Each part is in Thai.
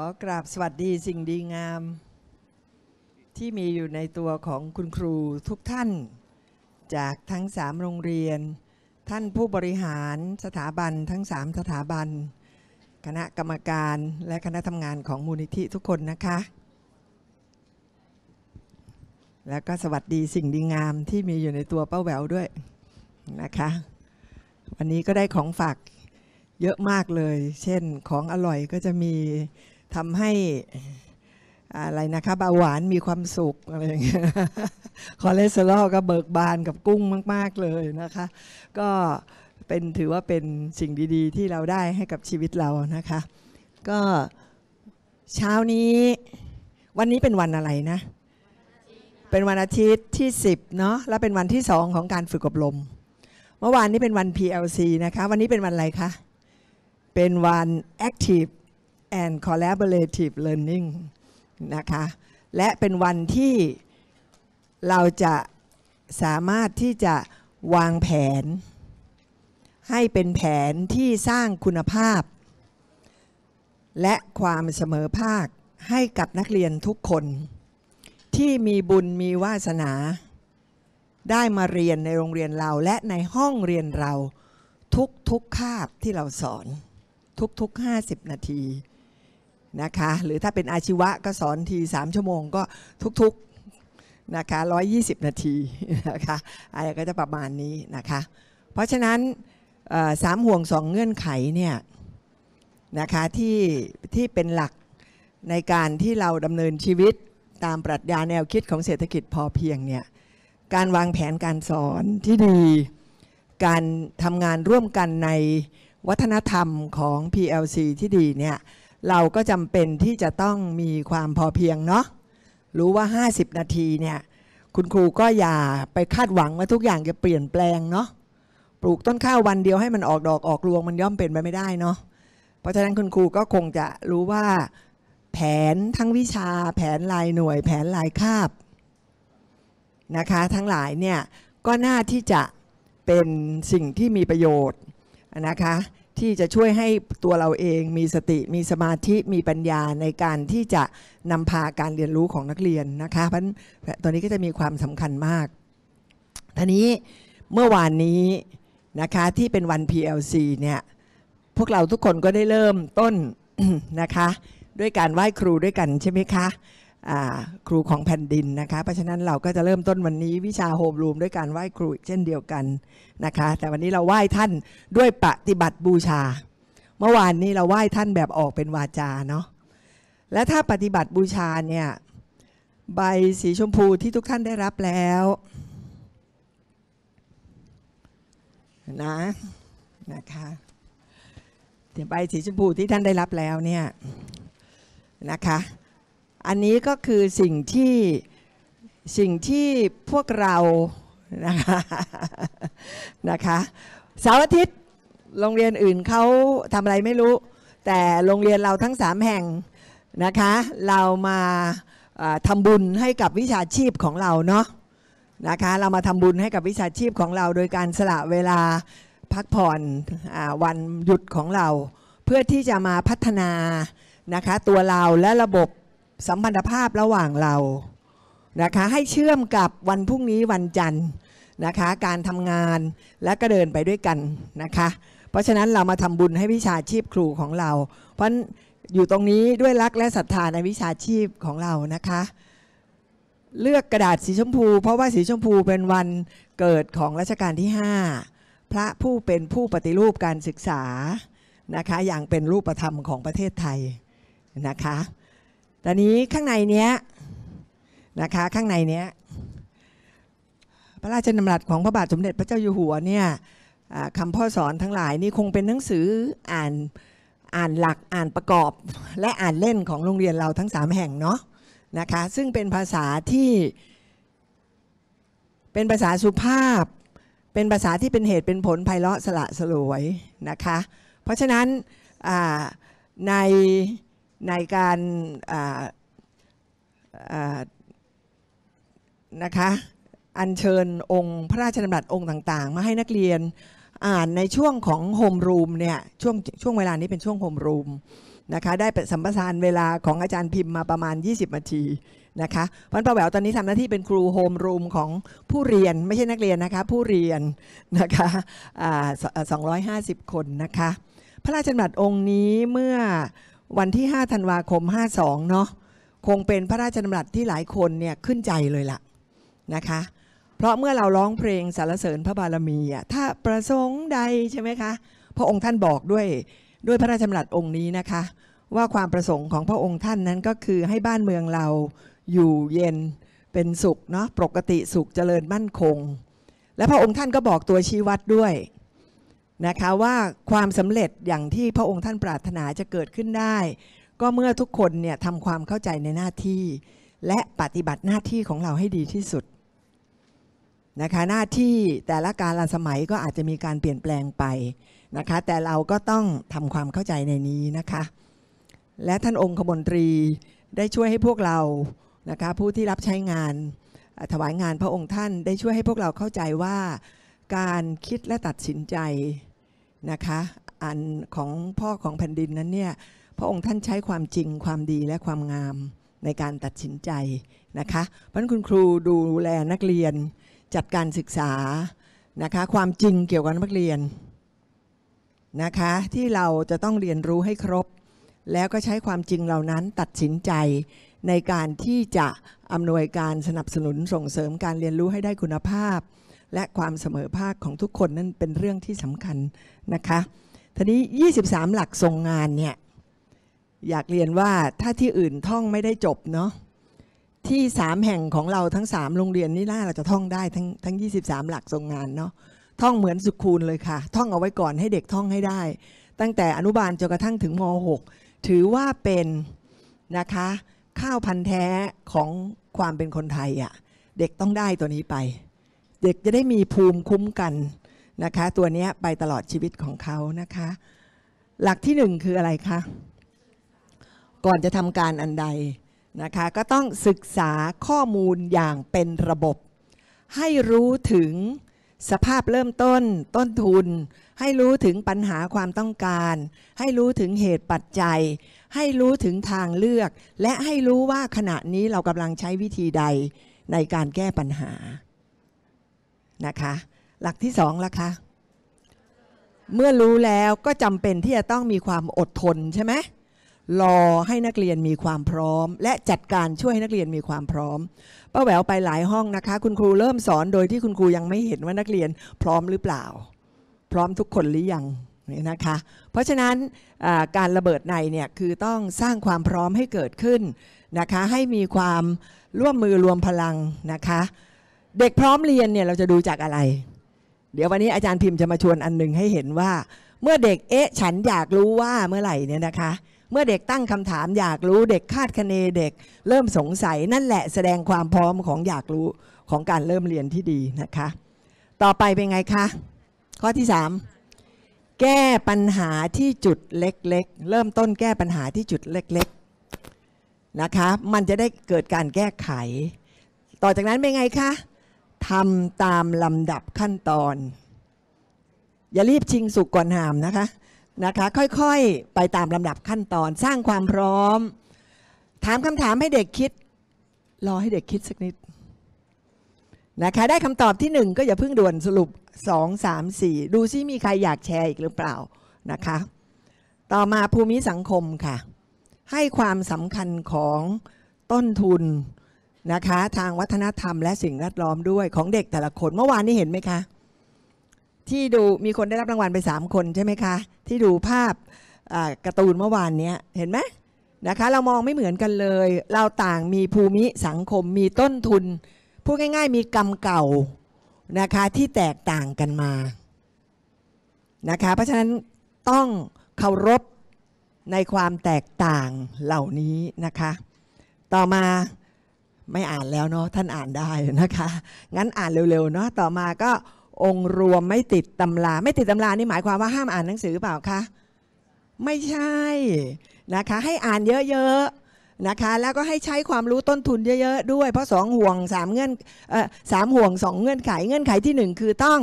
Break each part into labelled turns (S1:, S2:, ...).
S1: ขอกราบสวัสดีสิ่งดีงามที่มีอยู่ในตัวของคุณครูทุกท่าน จากทั้งสามโรงเรียน ท่านผู้บริหารสถาบันทั้งสามสถาบัน คณะกรรมการและคณะทำงานของมูลนิธิทุกคนนะคะ แล้วก็สวัสดีสิ่งดีงามที่มีอยู่ในตัวเป้าแหววด้วยนะคะวันนี้ก็ได้ของฝาก เยอะมากเลย เช่นของอร่อยก็จะมีทำให้อะไรนะคะเบาหวานมีความสุขอะไรอย่างเงี้ยคอเลสเตอรอลก็เบิกบานกับกุ้งมาก ๆเลยนะคะ ก็เป็นถือว่าเป็นสิ่งดีๆ ที่เราได้ให้กับชีวิตเรานะคะ ก็เช้านี้วันนี้เป็นวันอะไรนะเป็นวันอาทิตย์ที่ 10เนาะและเป็นวันที่ 2 ของการฝึกอบรม เมื่อวานนี้เป็นวัน PLC นะคะวันนี้เป็นวันอะไรคะ เป็นวัน Active and collaborative learning นะคะและเป็นวันที่เราจะสามารถที่จะวางแผน ให้เป็นแผนที่สร้างคุณภาพ และความเสมอภาคให้กับนักเรียนทุกคน ที่มีบุญมีวาสนา ได้มาเรียนในโรงเรียนเราและในห้องเรียนเราทุกทุกคาบที่เราสอนทุกทุก50 นาทีนะคะหรือถ้าเป็นอาชีวะก็สอนที3ชั่วโมงก็ทุกๆนะคะ120 นาทีนะคะอะไรก็จะประมาณนี้นะคะ เพราะฉะนั้นสามห่วงสองเงื่อนไขเนี่ยนะคะที่ที่เป็นหลักในการที่เราดำเนินชีวิตตามปรัชญาแนวคิดของเศรษฐกิจพอเพียงเนี่ยการวางแผนการสอนที่ดี การทำงานร่วมกันในวัฒนธรรมของ PLC ที่ดีเนี่ยเราก็จำเป็นที่จะต้องมีความพอเพียงเนาะรู้ว่า 50 นาทีเนี่ย คุณครูก็อย่าไปคาดหวังว่าทุกอย่างจะเปลี่ยนแปลงเนาะปลูกต้นข้าววันเดียวให้มันออกดอกออกรวงมันย่อมเป็นไปไม่ได้เนาะเพราะฉะนั้นคุณครูก็คงจะรู้ว่าแผนทั้งวิชาแผนรายหน่วย แผนรายคาบนะคะ ทั้งหลายเนี่ยก็น่าที่จะเป็นสิ่งที่มีประโยชน์นะคะที่จะช่วยให้ตัวเราเองมีสติ มีสมาธิมีปัญญาในการที่จะ นำพาการเรียนรู้ของนักเรียนนะคะ เพราะตอนนี้ก็จะมีความสำคัญมากท่านี้เมื่อวานนี้นะคะที่เป็นวัน PLC เนี่ย พวกเราทุกคนก็ได้เริ่มต้นนะคะด้วยการไหว้ครูด้วยกันใช่ไหมคะครูของแผ่นดินนะคะ เพราะฉะนั้นเราก็จะเริ่มต้นวันนี้วิชาโฮมรูมด้วยการไหว้ครูอีกเช่นเดียวกันนะคะ แต่วันนี้เราไหว้ท่านด้วยปฏิบัติบูชา เมื่อวานนี้เราไหว้ท่านแบบออกเป็นวาจาเนาะและถ้าปฏิบัติบูชาเนี่ยใบสีชมพูที่ทุกท่านได้รับแล้วนะนะคะเดี๋ยวใบสีชมพูที่ท่านได้รับแล้วเนี่ยนะคะอันนี้ก็คือสิ่งที่สิ่งที่พวกเรานะคะนะคะเสาร์อาทิตย์ โรงเรียนอื่นเขาทำอะไรไม่รู้ แต่โรงเรียนเราทั้งสามแห่งนะคะเรามาทำบุญให้กับวิชาชีพของเราเนาะนะคะเรามาทำบุญให้กับวิชาชีพของเรา โดยการสละเวลาพักผ่อนอวันหยุดของเรา เพื่อที่จะมาพัฒนานะคะตัวเราและระบบสัมพันธภาพระหว่างเรานะคะ ให้เชื่อมกับวันพรุ่งนี้วันจันทร์นะคะ การทำงานและก็เดินไปด้วยกันนะคะ เพราะฉะนั้นเรามาทำบุญให้วิชาชีพครูของเรา เพราะ อยู่ตรงนี้ด้วยรักและศรัทธาในวิชาชีพของเรานะคะ เลือกกระดาษสีชมพู เพราะว่าสีชมพูเป็นวันเกิดของรัชกาลที่ 5 พระผู้เป็นผู้ปฏิรูปการศึกษานะคะ อย่างเป็นรูปธรรมของประเทศไทยนะคะตอนนี้ข้างในเนี้ยนะคะข้างในเนี้ยพระราชดำรัสของพระบาทสมเด็จพระเจ้าอยู่หัวเนี่ยคำพ่อสอนทั้งหลายนี่คงเป็นหนังสืออ่านอ่านหลักอ่านประกอบและอ่านเล่นของโรงเรียนเราทั้งสามแห่งเนาะนะคะซึ่งเป็นภาษาที่เป็นภาษาสุภาพเป็นภาษาที่เป็นเหตุเป็นผลไพเราะสละสลวยนะคะเพราะฉะนั้นในในการนะคะอัญเชิญองค์พระราชดำรัสองค์ต่าง ๆ มาให้นักเรียนอ่านในช่วงของโฮมรูมเนี่ยช่วงช่วงเวลานี้เป็นช่วงโฮมรูมนะคะ ได้สัมปทานเวลาของอาจารย์พิมพ์มาประมาณ 20นาทีนะคะวันประแววตอนนี้ทำหน้าที่เป็นครูโฮมรูมของผู้เรียนไม่ใช่นักเรียนนะคะผู้เรียนนะคะสองร้อยห้าสิบคนนะคะ พระราชดำรัสองค์นี้เมื่อวันที่ 5ธันวาคม 52เนาะคงเป็นพระราชดำรัสที่หลายคนเนี่ยขึ้นใจเลยละนะคะ เพราะเมื่อเราร้องเพลงสรรเสริญพระบารมีอ่ะถ้าประสงค์ใดใช่ไหมคะพระองค์ท่านบอกด้วยด้วยพระราชดำรัสองค์นี้นะคะ ว่าความประสงค์ของพระองค์ท่านนั้นก็คือให้บ้านเมืองเราอยู่เย็นเป็นสุขเนาะปกติสุขเจริญมั่นคง และพระองค์ท่านก็บอกตัวชี้วัดด้วยนะคะว่าความสำเร็จอย่างที่พระองค์ท่านปรารถนาจะเกิดขึ้นได้ ก็เมื่อทุกคนเนี่ยทำความเข้าใจในหน้าที่ และปฏิบัติหน้าที่ของเราให้ดีที่สุดนะคะหน้าที่แต่ละการละสมัยก็อาจจะมีการเปลี่ยนแปลงไปนะคะแต่เราก็ต้องทำความเข้าใจในนี้นะคะและท่านองค์บวนตรีได้ช่วยให้พวกเรานะคะผู้ที่รับใช้งานถวายงานพระองค์ท่านได้ช่วยให้พวกเราเข้าใจว่าการคิดและตัดสินใจนะคะอันของพ่อของแผ่นดินนั้นเนี่ยพระองค์ท่านใช้ความจริงความดีและความงาม ในการตัดสินใจนะคะเพราะคุณครูดูแลนักเรียน จัดการศึกษานะคะความจริงเกี่ยวกับนักเรียนนะคะที่เราจะต้องเรียนรู้ให้ครบ แล้วก็ใช้ความจริงเหล่านั้นตัดสินใจในการที่จะอำนวยการสนับสนุนส่งเสริมการเรียนรู้ให้ได้คุณภาพและความเสมอภาคของทุกคนนั่นเป็นเรื่องที่สำคัญนะคะ ทีนี้ 23 หลักทรงงานเนี่ยอยากเรียนว่าถ้าที่อื่นท่องไม่ได้จบเนาะที่ 3 แห่งของเราทั้ง 3 โรงเรียนนี่น่าเราจะท่องได้ทั้งทั้ง 23 หลักทรงงานเนาะท่องเหมือนสุคูลเลยค่ะท่องเอาไว้ก่อนให้เด็กท่องให้ได้ ตั้งแต่อนุบาลจนกระทั่งถึงม .6 ถือว่าเป็น นะคะ ข้าวพันธุ์แท้ของความเป็นคนไทยอะ่ะเด็กต้องได้ตัวนี้ไปเด็กจะได้มีภูมิคุ้มกันนะคะ ตัวนี้ไปตลอดชีวิตของเขานะคะ หลักที่หนึ่งคืออะไรคะก่อนจะทำการอันใดนะคะก็ต้องศึกษาข้อมูลอย่างเป็นระบบ ให้รู้ถึงสภาพเริ่มต้น ต้นทุน ให้รู้ถึงปัญหาความต้องการ ให้รู้ถึงเหตุปัจจัย ให้รู้ถึงทางเลือก และให้รู้ว่าขณะนี้เรากำลังใช้วิธีใดในการแก้ปัญหานะคะหลักที่สองล่ะคะเมื่อรู้แล้วก็จำเป็นที่จะต้องมีความอดทนใช่ไหมรอให้นักเรียนมีความพร้อม และจัดการช่วยให้นักเรียนมีความพร้อมป้าแหววไปหลายห้องนะคะ คุณครูเริ่มสอนโดยที่คุณครูยังไม่เห็นว่านักเรียนพร้อมหรือเปล่า พร้อมทุกคนหรือยังนี่นะคะ เพราะฉะนั้นการระเบิดในเนี่ยคือต้องสร้างความพร้อมให้เกิดขึ้นนะคะ ให้มีความร่วมมือรวมพลังนะคะเด็กพร้อมเรียนเนี่ยเราจะดูจากอะไร เดี๋ยววันนี้อาจารย์พิมพ์จะมาชวนอันหนึ่งให้เห็นว่า เมื่อเด็กเอ๊ะ ฉันอยากรู้ว่าเมื่อไหร่เนี่ยนะคะ เมื่อเด็กตั้งคำถามอยากรู้เด็กคาดคะเนเด็ก เริ่มสงสัยนั่นแหละแสดงความพร้อมของอยากรู้ของการเริ่มเรียนที่ดีนะคะ ต่อไปเป็นไงคะ ข้อที่ 3 แก้ปัญหาที่จุดเล็กๆ เริ่มต้นแก้ปัญหาที่จุดเล็กๆนะคะมันจะได้เกิดการแก้ไข ต่อจากนั้นเป็นไงคะทำตามลำดับขั้นตอน อย่ารีบชิงสุกก่อนหามนะคะนะคะ ค่อยๆ ไปตามลำดับขั้นตอนสร้างความพร้อม ถามคำถามให้เด็กคิด รอให้เด็กคิดสักนิดนะคะได้คำตอบที่หนึ่ง ก็อย่าเพิ่งด่วนสรุป 2 3 4 ดูซิมีใครอยากแชร์อีกหรือเปล่านะคะ ต่อมาภูมิสังคมค่ะ ให้ความสำคัญของต้นทุนนะคะทางวัฒนธรรมและสิ่งแวดล้อมด้วยของเด็กแต่ละคนเมื่อวานนี้เห็นไหมคะที่ดูมีคนได้รับรางวัลไป3คนใช่ไหมคะที่ดูภาพการ์ตูนเมื่อวานนี้เห็นไหมนะคะ เรามองไม่เหมือนกันเลย เราต่างมีภูมิสังคมมีต้นทุนพูดง่าย ๆ มีกรรมเก่านะคะที่แตกต่างกันมานะคะเพราะฉะนั้นต้องเคารพในความแตกต่างเหล่านี้นะคะ ต่อมาไม่อ่านแล้วเนาะท่านอ่านได้นะคะงั้นอ่านเร็วๆเนาะต่อมาก็องค์รวมไม่ติดตำราไม่ติดตำรานี่หมายความว่าห้ามอ่านหนังสือเปล่าคะไม่ใช่นะคะให้อ่านเยอะๆนะคะ แล้วก็ให้ใช้ความรู้ต้นทุนเยอะๆด้วย เพราะสองห่วงสามเงื่อนสามห่วงสองเงื่อนไข เงื่อนไขที่หนึ่งคือต้อง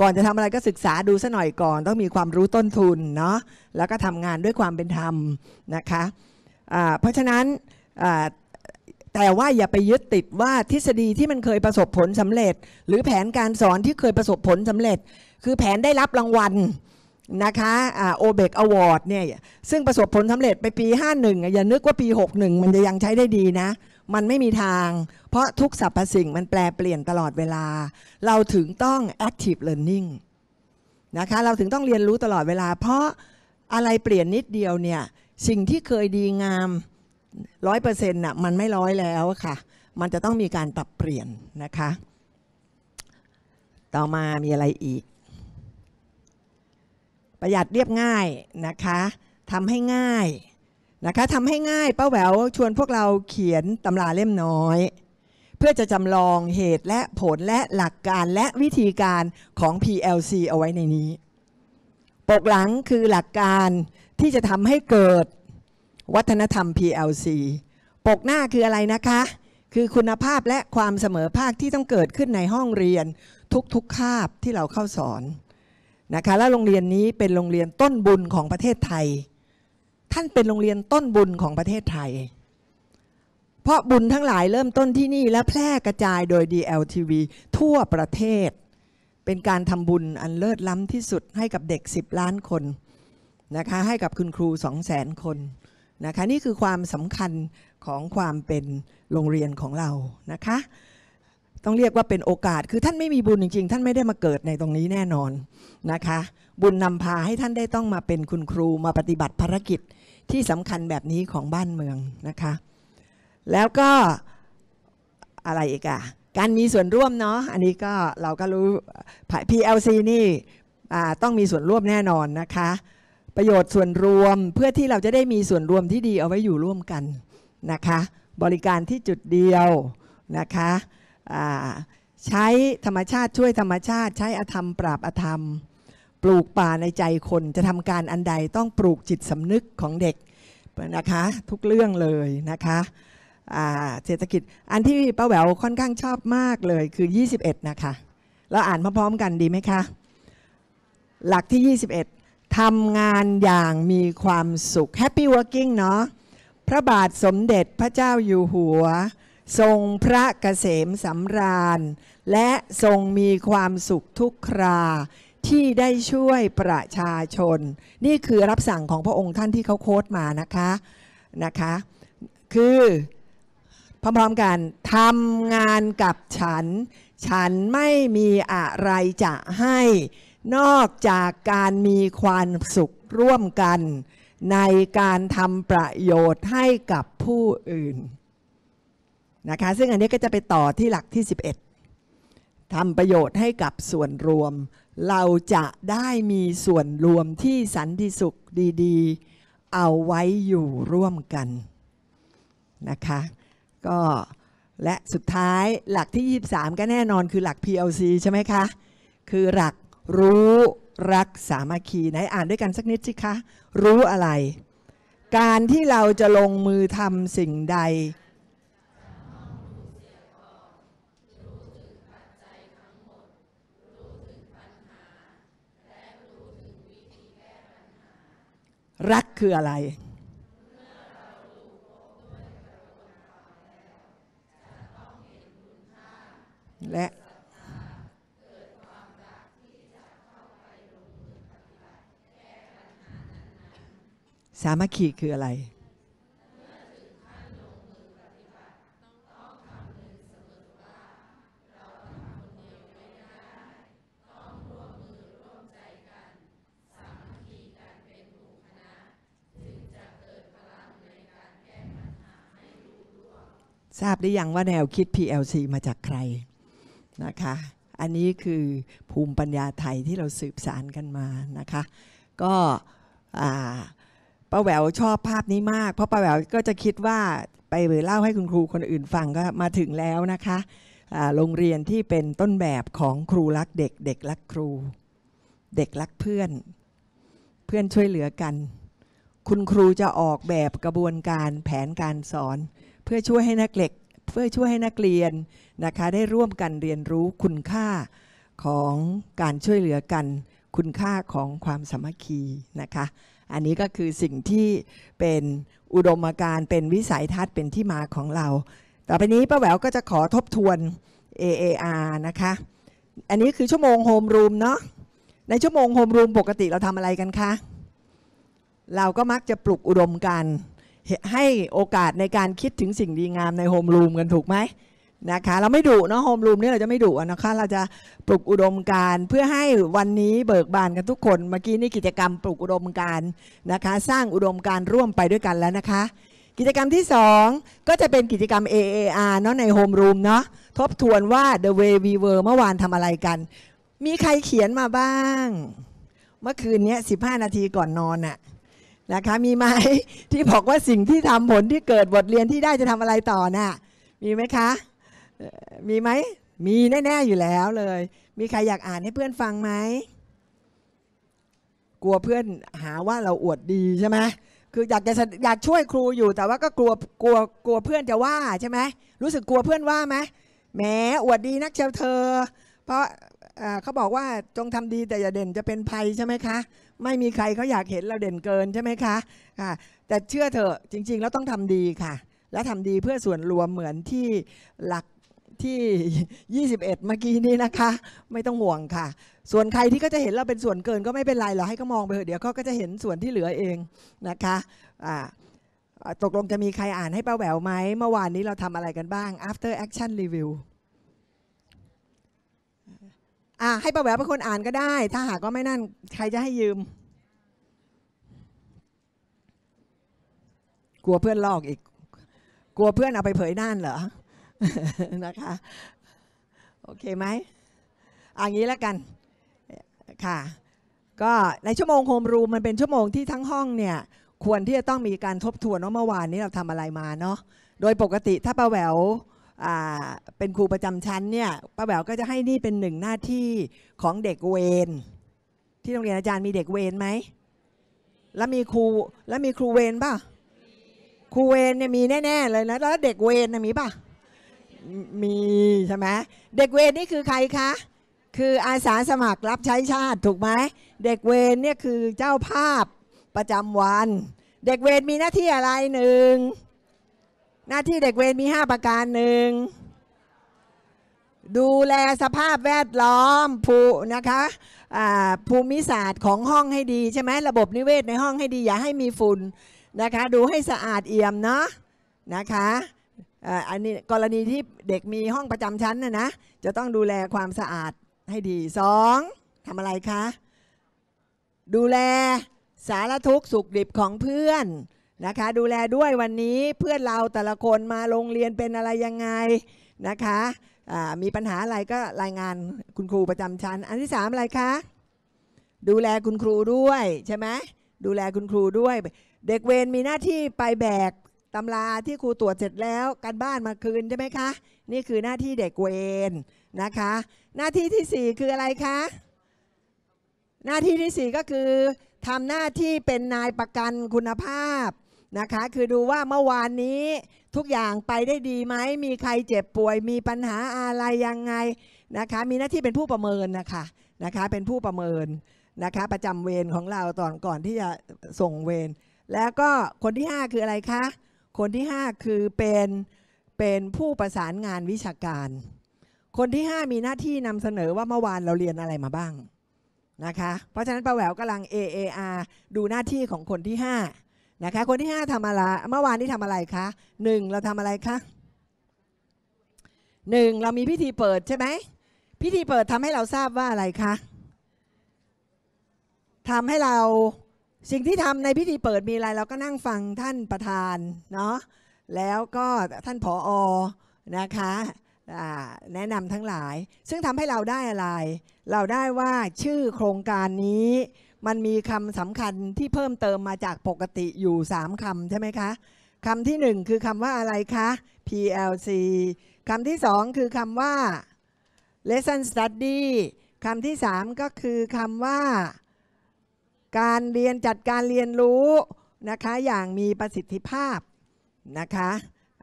S1: ก่อนจะทำอะไรก็ศึกษาดูซะหน่อยก่อนต้องมีความรู้ต้นทุนเนาะแล้วก็ทำงานด้วยความเป็นธรรมนะคะะเพราะฉะนั้นแต่ว่าอย่าไปยึดติดว่าทฤษฎีที่มันเคยประสบผลสำเร็จ หรือแผนการสอนที่เคยประสบผลสำเร็จ คือแผนได้รับรางวัลนะคะโอเบกอวอร์ดเนี่ยซึ่งประสบผลสำเร็จไปปี 51 อย่านึกว่าปี 61 มันจะยังใช้ได้ดีนะ มันไม่มีทาง เพราะทุกสรรพสิ่งมันแปลเปลี่ยนตลอดเวลา เราถึงต้อง active learning นะคะเราถึงต้องเรียนรู้ตลอดเวลา เพราะอะไรเปลี่ยนนิดเดียวเนี่ยสิ่งที่เคยดีงามร้อยเปอร์เซ็นต์น่ะมันไม่ร้อยแล้วค่ะ มันจะต้องมีการปรับเปลี่ยนนะคะ ต่อมามีอะไรอีก ประหยัดเรียบง่ายนะคะทำให้ง่ายนะคะทำให้ง่ายป้าแหววชวนพวกเราเขียนตำราเล่มน้อย เพื่อจะจำลองเหตุและผลและหลักการและวิธีการของ PLC เอาไว้ในนี้ ปกหลังคือหลักการที่จะทำให้เกิดวัฒนธรรม PLC ปกหน้าคืออะไรนะคะ คือคุณภาพและความเสมอภาคที่ต้องเกิดขึ้นในห้องเรียนทุกๆคาบที่เราเข้าสอนนะคะ และโรงเรียนนี้เป็นโรงเรียนต้นบุญของประเทศไทย ท่านเป็นโรงเรียนต้นบุญของประเทศไทย เพราะบุญทั้งหลายเริ่มต้นที่นี่และแพร่กระจายโดย DLTV ทั่วประเทศ เป็นการทำบุญอันเลิศล้ำที่สุดให้กับเด็ก10ล้านคนนะคะ ให้กับคุณครู2 0 0 0 0 0คนนะคะนี่คือความสำคัญของความเป็นโรงเรียนของเรานะคะ ต้องเรียกว่าเป็นโอกาส คือท่านไม่มีบุญจริงๆ ท่านไม่ได้มาเกิดในตรงนี้แน่นอนนะคะ บุญนำพาให้ท่านได้ต้องมาเป็นคุณครูมาปฏิบัติภารกิจ ที่สำคัญแบบนี้ของบ้านเมืองนะคะ แล้วก็อะไรอีกอะการมีส่วนร่วมเนาะอันนี้ก็เราก็รู้ PLC นี่ต้องมีส่วนร่วมแน่นอนนะคะประโยชน์ส่วนรวมเพื่อที่เราจะได้มีส่วนรวมที่ดีเอาไว้อยู่ร่วมกันนะคะ บริการที่จุดเดียวนะคะใช้ธรรมชาติช่วยธรรมชาติ ใช้อธรรม ปราบอธรรม ปลูกป่าในใจคน จะทำการอันใดต้องปลูกจิตสำนึกของเด็กนะคะทุกเรื่องเลยนะคะเศรษฐกิจอันที่ป้าแหววค่อนข้างชอบมากเลยคือ 21 นะคะเราอ่านพร้อมๆกันดีไหมคะหลักที่ 21ทำงานอย่างมีความสุขแฮปปี้วอร์กิงเนาะพระบาทสมเด็จพระเจ้าอยู่หัว ทรงพระเกษมสำราญ และทรงมีความสุขทุกคราที่ได้ช่วยประชาชน นี่คือรับสั่งของพระองค์ท่านที่เขาโค้ดมานะคะ นะคะ คือ พร้อมๆกันทำงานกับฉัน ฉันไม่มีอะไรจะให้นอกจากการมีความสุขร่วมกันในการทำประโยชน์ให้กับผู้อื่นนะคะซึ่งอันนี้ก็จะไปต่อที่หลักที่ 11ทำประโยชน์ให้กับส่วนรวม เราจะได้มีส่วนรวมที่สันติสุขดีๆ เอาไว้อยู่ร่วมกันนะคะก็และสุดท้ายหลักที่23ก็แน่นอนคือหลัก PLC ใช่ไหมคะ คือหลักรู้รัก สามัคคี ไหน อ่านด้วยกันสักนิดสิคะรู้อะไร การที่เราจะลงมือทำสิ่งใด รักคืออะไรและสามัคคีคืออะไร ทราบได้ยังว่าแนวคิด PLC มาจากใครนะคะ อันนี้คือภูมิปัญญาไทยที่เราสืบสานกันมา นะคะ ก็อ่าป้าแหววชอบภาพนี้มาก เพราะป้าแหววก็จะคิดว่าไปหรือเล่าให้คุณครูคนอื่นฟัง ก็มาถึงแล้วนะคะโรงเรียนที่เป็นต้นแบบของครูรักเด็ก เด็กรักครู เด็กรักเพื่อน เพื่อนช่วยเหลือกัน คุณครูจะออกแบบกระบวนการแผนการสอน เพื่อช่วยให้นักเล็ก เพื่อช่วยให้นักเรียนนะคะได้ร่วมกันเรียนรู้คุณค่าของการช่วยเหลือกัน คุณค่าของความสามัคคีนะคะอันนี้ก็คือสิ่งที่เป็นอุดมการณ์เป็นวิสัยทัศน์เป็นที่มาของเรา ต่อไปนี้ป้าแววก็จะขอทบทวน AAR นะคะ อันนี้คือชั่วโมงโฮมรูมเนาะ ในชั่วโมงโฮมรูมปกติเราทำอะไรกันคะ เราก็มักจะปลุกอุดมการณ์ให้โอกาสในการคิดถึงสิ่งดีงามในโฮมรูมกันถูกไหมนะคะเราไม่ดุเนาะโฮมรูมนี่เราจะไม่ดุนะคะเราจะปลุกอุดมการเพื่อให้วันนี้เบิกบานกันทุกคน เมื่อกี้นี่กิจกรรมปลุกอุดมการนะคะ สร้างอุดมการร่วมไปด้วยกันแล้วนะคะ กิจกรรมที่ 2 ก็จะเป็นกิจกรรม AAR เนาะในโฮมรูมเนาะทบทวนว่า the way we were เมื่อวานทำอะไรกัน มีใครเขียนมาบ้าง เมื่อคืนนี้15 นาทีก่อนนอนอะนะคะ มีไหมที่บอกว่าสิ่งที่ทำผลที่เกิดบทเรียนที่ได้จะทำอะไรต่อนะ่ะมีไหมคะมีไหม มีแน่ๆอยู่แล้วเลย มีใครอยากอ่านให้เพื่อนฟังไหม กลัวเพื่อนหาว่าเราอวดดีใช่ไหมคืออยากจะอยากช่วยครูอยู่ แต่ว่าก็กลัวกลัวกลัวเพื่อนจะว่าใช่ไหมรู้สึกกลัวเพื่อนว่าไหมแหมอวดดีนักเชียวเธอ เพราะเขาบอกว่าจงทำดีแต่อย่าเด่นจะเป็นภัยใช่ไหมคะ ไม่มีใครเขาอยากเห็นเราเด่นเกินใช่ไหมคะค่ะแต่เชื่อเถอะจริงๆแล้วต้องทำดีค่ะ และทำดีเพื่อส่วนรวมเหมือนที่หลักที่ 21 เมื่อกี้นี้นะคะ ไม่ต้องห่วงค่ะ ส่วนใครที่ก็จะเห็นเราเป็นส่วนเกินก็ไม่เป็นไรเราให้ก็มองไปเถอะเดี๋ยวเขาก็จะเห็นส่วนที่เหลือเองนะคะอ่าตกลงจะมีใครอ่านให้ป้าแหววไหม เมื่อวานนี้เราทำอะไรกันบ้าง after action review อ่าให้ป้าแหววเป็นคนอ่านก็ได้ ถ้าหากว่าไม่นั่นใครจะให้ยืม กลัวเพื่อนลอกอีก กลัวเพื่อนเอาไปเผยน่านเหรอนะคะโอเคไหมอันนี้แล้วกันค่ะก็ในชั่วโมงโฮมรูมมันเป็นชั่วโมงที่ทั้งห้องเนี่ย ควรที่จะต้องมีการทบทวนว่าเมื่อวานนี้เราทำอะไรมาเนาะโดยปกติถ้าป้าแหววเป็นครูประจำชั้นเนี่ยป้าแหววก็จะให้นี่เป็นหนึ่งหน้าที่ของเด็กเวน ที่โรงเรียนอาจารย์มีเด็กเวนไหมแล้วมีครูแล้วมีครูเวนป่ะครูเวนเนี่ยมีแน่ๆเลยนะแล้วเด็กเวนมีป่ะมี ใช่ไหมเด็กเวรนี่คือใครคะ คืออาสาสมัครรับใช้ชาติ ถูกไหมเด็กเวรเนี่ยคือเจ้าภาพประจำวัน เด็กเวรมีหน้าที่อะไรหนึ่ง หน้าที่เด็กเวรมี 5 ประการหนึ่งดูแลสภาพแวดล้อมภูนะคะภูมิศาสตร์ของห้องให้ดีใช่ไหมระบบนิเวศในห้องให้ดี อย่าให้มีฝุ่นนะคะ ดูให้สะอาดเอี่ยมเนาะนะคะอันนี้กรณีที่เด็กมีห้องประจำชั้นนะนะจะต้องดูแลความสะอาดให้ดีสองทำอะไรคะดูแลสารทุกข์สุขดิบของเพื่อนนะคะดูแลด้วยวันนี้เพื่อนเราแต่ละคนมาโรงเรียนเป็นอะไรยังไงนะคะมีปัญหาอะไรก็รายงานคุณครูประจำชั้น อันที่สามอะไรคะ ดูแลคุณครูด้วยใช่ไหมดูแลคุณครูด้วย เด็กเวรมีหน้าที่ไปแบกตำราที่ครูตรวจเสร็จแล้วการบ้านมาคืนใช่ไหมคะ นี่คือหน้าที่เด็กเวรนะคะ หน้าที่ที่ 4 คืออะไรคะหน้าที่ที่4ก็คือทำหน้าที่เป็นนายประกันคุณภาพนะคะ คือดูว่าเมื่อวานนี้ทุกอย่างไปได้ดีไหมมีใครเจ็บป่วยมีปัญหาอะไรยังไงนะคะ มีหน้าที่เป็นผู้ประเมินนะคะนะคะ เป็นผู้ประเมินนะคะประจำเวรของเราตอนก่อนที่จะส่งเวรแล้วก็คนที่ 5 คืออะไรคะคนที่ 5 คือ เป็น เป็นผู้ประสานงานวิชาการคนที่ 5 มีหน้าที่นำเสนอว่าเมื่อวานเราเรียนอะไรมาบ้างนะคะเพราะฉะนั้นป้าแหววกำลัง AAR ดูหน้าที่ของคนที่5นะคะคนที่ 5ทำอะไรเมื่อวานนี้ทำอะไรคะ1เราทำอะไรคะหนึ่งเรามีพิธีเปิดใช่ไหมพิธีเปิดทำให้เราทราบว่าอะไรคะทำให้เราสิ่งที่ทำในพิธีเปิดมีอะไรเราก็นั่งฟังท่านประธานเนาะแล้วก็ท่านผออนะคะแนะนำทั้งหลาย ซึ่งทำให้เราได้อะไร เราได้ว่าชื่อโครงการนี้ มันมีคำสำคัญที่เพิ่มเติมมาจากปกติอยู่ 3คำใช่ไหมคะคำที่ 1 คือคำว่าอะไรคะ PLC คำที่2คือคำว่า lesson study คำที่3ก็คือคำว่าการเรียนจัดการเรียนรู้นะคะอย่างมีประสิทธิภาพนะคะ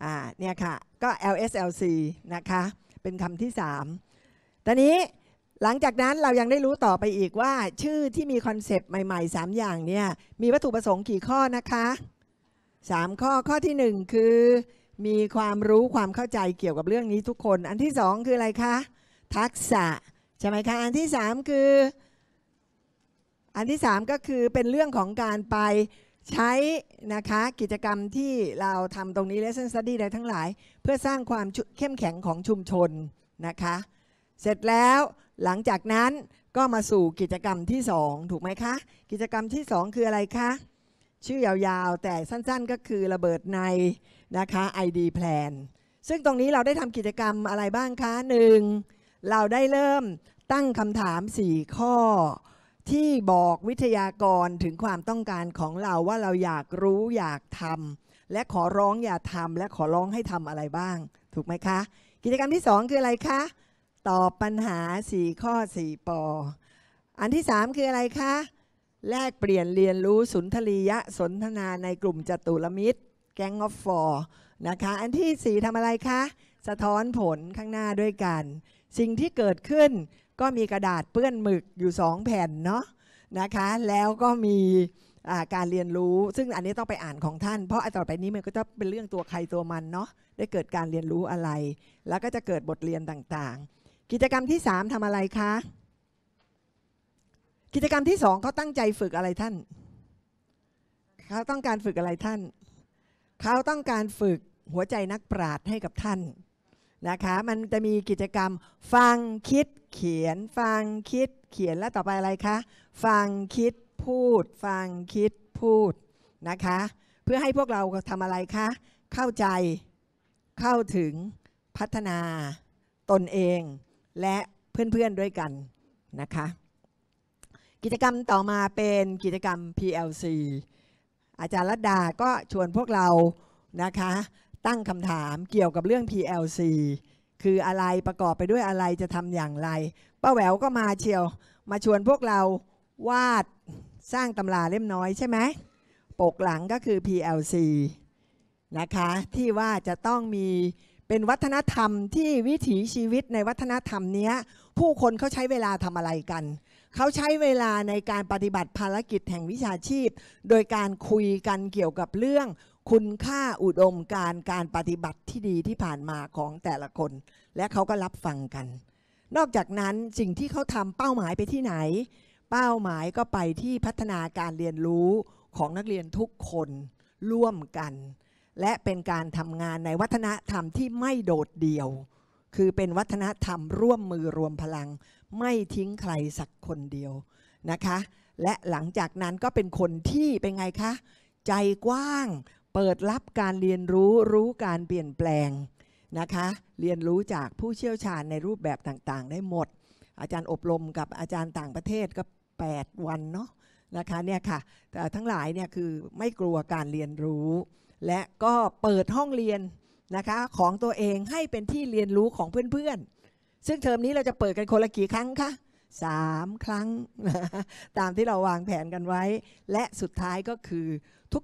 S1: อ่าเนี่ยค่ะ ก็ LSLC นะคะเป็นคำที่ 3 ตอนนี้หลังจากนั้นเรายังได้รู้ต่อไปอีกว่าชื่อที่มีคอนเซปต์ใหม่ ๆ 3 อย่างเนี่ยมีวัตถุประสงค์กี่ข้อนะคะ 3 ข้อข้อที่ 1 คือ มีความรู้ความเข้าใจเกี่ยวกับเรื่องนี้ทุกคน อันที่ 2 คืออะไรคะทักษะ ใช่ไหมคะอันที่ 3 คืออันที่ 3 ก็คือเป็นเรื่องของการไปใช้นะคะกิจกรรมที่เราทำตรงนี้ lesson study อะไรทั้งหลายเพื่อสร้างความเข้มแข็งของชุมชนนะคะ เสร็จแล้วหลังจากนั้นก็มาสู่กิจกรรมที่ 2 ถูกไหมคะ กิจกรรมที่ 2 คืออะไรคะ ชื่อยาวๆ แต่สั้นๆก็คือระเบิดในนะคะ ID Plan ซึ่งตรงนี้เราได้ทำกิจกรรมอะไรบ้างคะ 1. เราได้เริ่มตั้งคำถาม 4 ข้อที่บอกวิทยากรถึงความต้องการของเราว่าเราอยากรู้อยากทำและขอร้องอย่าทำและขอร้องให้ทำอะไรบ้าง ถูกไหมคะ กิจกรรมที่ 2 คืออะไรคะ ตอบ ปัญหา 4 ข้อ4ปอ อันที่3คืออะไรคะแลกเปลี่ยนเรียนรู้ สุนทรียะสนทนาในกลุ่มจตุรมิตรแก๊งออฟฟอร์นะคะ อันที่ 4 ทำอะไรคะ สะท้อนผลข้างหน้าด้วยกัน สิ่งที่เกิดขึ้นก็มีกระดาษเปื้อนหมึกอยู่ 2 แผ่นเนาะนะคะแล้วก็มีการเรียนรู้ซึ่งอันนี้ต้องไปอ่านของท่าน เพราะต่อไปนี้มันก็จะเป็นเรื่องตัวใครตัวมันเนาะได้เกิดการเรียนรู้อะไร แล้วก็จะเกิดบทเรียนต่างๆ กิจกรรมที่ 3 ทำอะไรคะ กิจกรรมที่ 2 เขาตั้งใจฝึกอะไรท่าน เขาต้องการฝึกอะไรท่าน เขาต้องการฝึกหัวใจนักปราชญ์ให้กับท่านนะคะมันจะมีกิจกรรมฟังคิดเขียน ฟังคิดเขียนและต่อไปอะไรคะฟังคิดพูด ฟังคิดพูดนะคะ เพื่อให้พวกเราทำอะไรคะเข้าใจเข้าถึงพัฒนาตนเอง และเพื่อนๆด้วยกันนะคะ กิจกรรมต่อมาเป็นกิจกรรม PLC อาจารย์รัดดาก็ชวนพวกเรานะคะตั้งคำถามเกี่ยวกับเรื่อง PLC คืออะไร ประกอบไปด้วยอะไร จะทำอย่างไร ป้าแหววก็มาเชียว มาชวนพวกเราวาดสร้างตำราเล่มน้อยใช่ไหม ปกหลังก็คือ PLC นะคะ ที่ว่าจะต้องมีเป็นวัฒนธรรมที่วิถีชีวิตในวัฒนธรรมนี้ ผู้คนเขาใช้เวลาทำอะไรกัน เขาใช้เวลาในการปฏิบัติภารกิจแห่งวิชาชีพ โดยการคุยกันเกี่ยวกับเรื่องคุณค่าอุดมการการปฏิบัติที่ดีที่ผ่านมาของแต่ละคน และเขาก็รับฟังกัน นอกจากนั้น สิ่งที่เขาทำเป้าหมายไปที่ไหน เป้าหมายก็ไปที่พัฒนาการเรียนรู้ของนักเรียนทุกคนร่วมกัน และเป็นการทำงานในวัฒนธรรมที่ไม่โดดเดี่ยว คือเป็นวัฒนธรรมร่วมมือรวมพลัง ไม่ทิ้งใครสักคนเดียวนะคะ และหลังจากนั้นก็เป็นคนที่เป็นไงคะ ใจกว้างเปิดรับการเรียนรู้รู้การเปลี่ยนแปลงนะคะ เรียนรู้จากผู้เชี่ยวชาญในรูปแบบต่างๆ ได้หมด อาจารย์อบรมกับอาจารย์ต่างประเทศก็ 8 วันเนาะนะคะเนี่ยค่ะแต่ทั้งหลายเนี่ยคือไม่กลัวการเรียนรู้ และก็เปิดห้องเรียนนะคะของตัวเองให้เป็นที่เรียนรู้ของเพื่อนๆ ซึ่งเทอมนี้เราจะเปิดกันคนละกี่ครั้งคะสามครั้ง ตามที่เราวางแผนกันไว้ และสุดท้ายก็คือ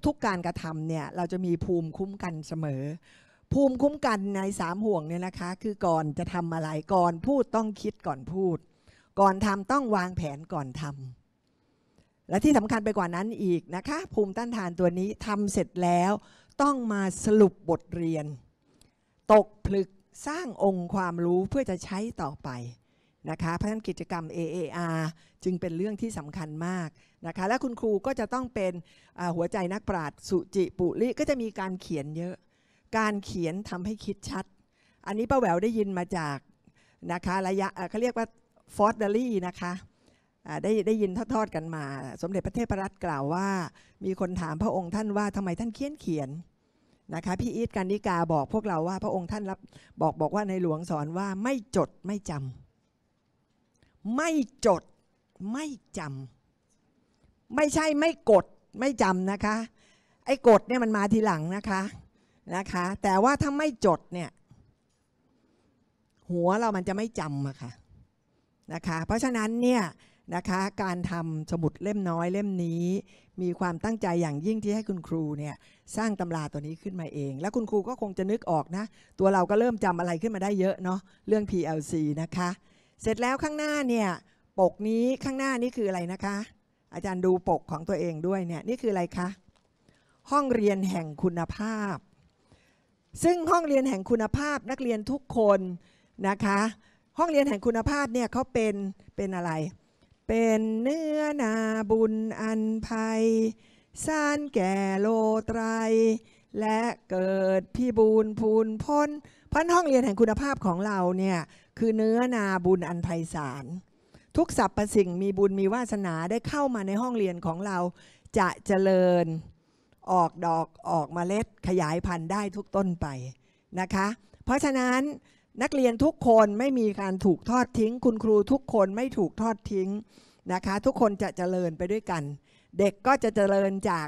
S1: ทุกๆ การกระทำเนี่ยเราจะมีภูมิคุ้มกันเสมอ ภูมิคุ้มกันในสามห่วงเนี่ยนะคะ คือก่อนจะทำอะไรก่อนพูดต้องคิดก่อนพูด ก่อนทำต้องวางแผนก่อนทำและที่สำคัญไปกว่านั้นอีกนะคะภูมิต้านทานตัวนี้ทำเสร็จแล้วต้องมาสรุปบทเรียน ตกผลึกสร้างองค์ความรู้เพื่อจะใช้ต่อไปนะคะเพราะฉะนั้นกิจกรรม AAR จึงเป็นเรื่องที่สำคัญมากนะคะและคุณครูก็จะต้องเป็นหัวใจนักปราชญ์สุจิปุลิก็จะมีการเขียนเยอะ การเขียนทำให้คิดชัด อันนี้ป้าแววได้ยินมาจากนะคะระยะเขาเรียกว่า ฟอร์ดเดอรี่นะคะได้ได้ยินทอดๆกันมา สมเด็จพระเทพรัตน์กล่าวว่า มีคนถามพระองค์ท่านว่าทำไมท่านเขียนเขียนนะคะพี่อีทกันนิกาบอกพวกเราว่าพระองค์ท่านรับบอกบอกว่าในหลวงสอนว่าไม่จดไม่จำไม่จดไม่จำไม่ใช่ไม่กด ไม่จำนะคะไอ้กดเนี่ยมันมาทีหลังนะคะนะคะ แต่ว่าถ้าไม่จดเนี่ย หัวเรามันจะไม่จำอะค่ะนะคะ เพราะฉะนั้นเนี่ยนะคะ การทำสมุดเล่มน้อยเล่มนี้ มีความตั้งใจอย่างยิ่งที่ให้คุณครูเนี่ยสร้างตำราตัวนี้ขึ้นมาเอง แล้วคุณครูก็คงจะนึกออกนะ ตัวเราก็เริ่มจำอะไรขึ้นมาได้เยอะเนาะเรื่อง PLC นะคะเสร็จแล้วข้างหน้าเนี่ยปกนี้ข้างหน้านี่คืออะไรนะคะ อาจารย์ดูปกของตัวเองด้วยเนี่ยนี่คืออะไรคะ ห้องเรียนแห่งคุณภาพ ซึ่งห้องเรียนแห่งคุณภาพนักเรียนทุกคนนะคะ ห้องเรียนแห่งคุณภาพเนี่ยเขาเป็นเป็นอะไร เป็นเนื้อนาบุญอันภัยสร้างแก่โลตรายและเกิดพิบูนพูนพ้นพันห้องเรียนแห่งคุณภาพของเราเนี่ยคือเนื้อนาบุญอันไพศาล ทุกสรรพสิ่งมีบุญมีวาสนาได้เข้ามาในห้องเรียนของเราจะเจริญออกดอกออกมเมล็ดขยายพันธุ์ได้ทุกต้นไปนะคะ เพราะฉะนั้นนักเรียนทุกคนไม่มีการถูกทอดทิ้ง คุณครูทุกคนไม่ถูกทอดทิ้งนะคะ ทุกคนจะเจริญไปด้วยกัน เด็กก็จะเจริญจาก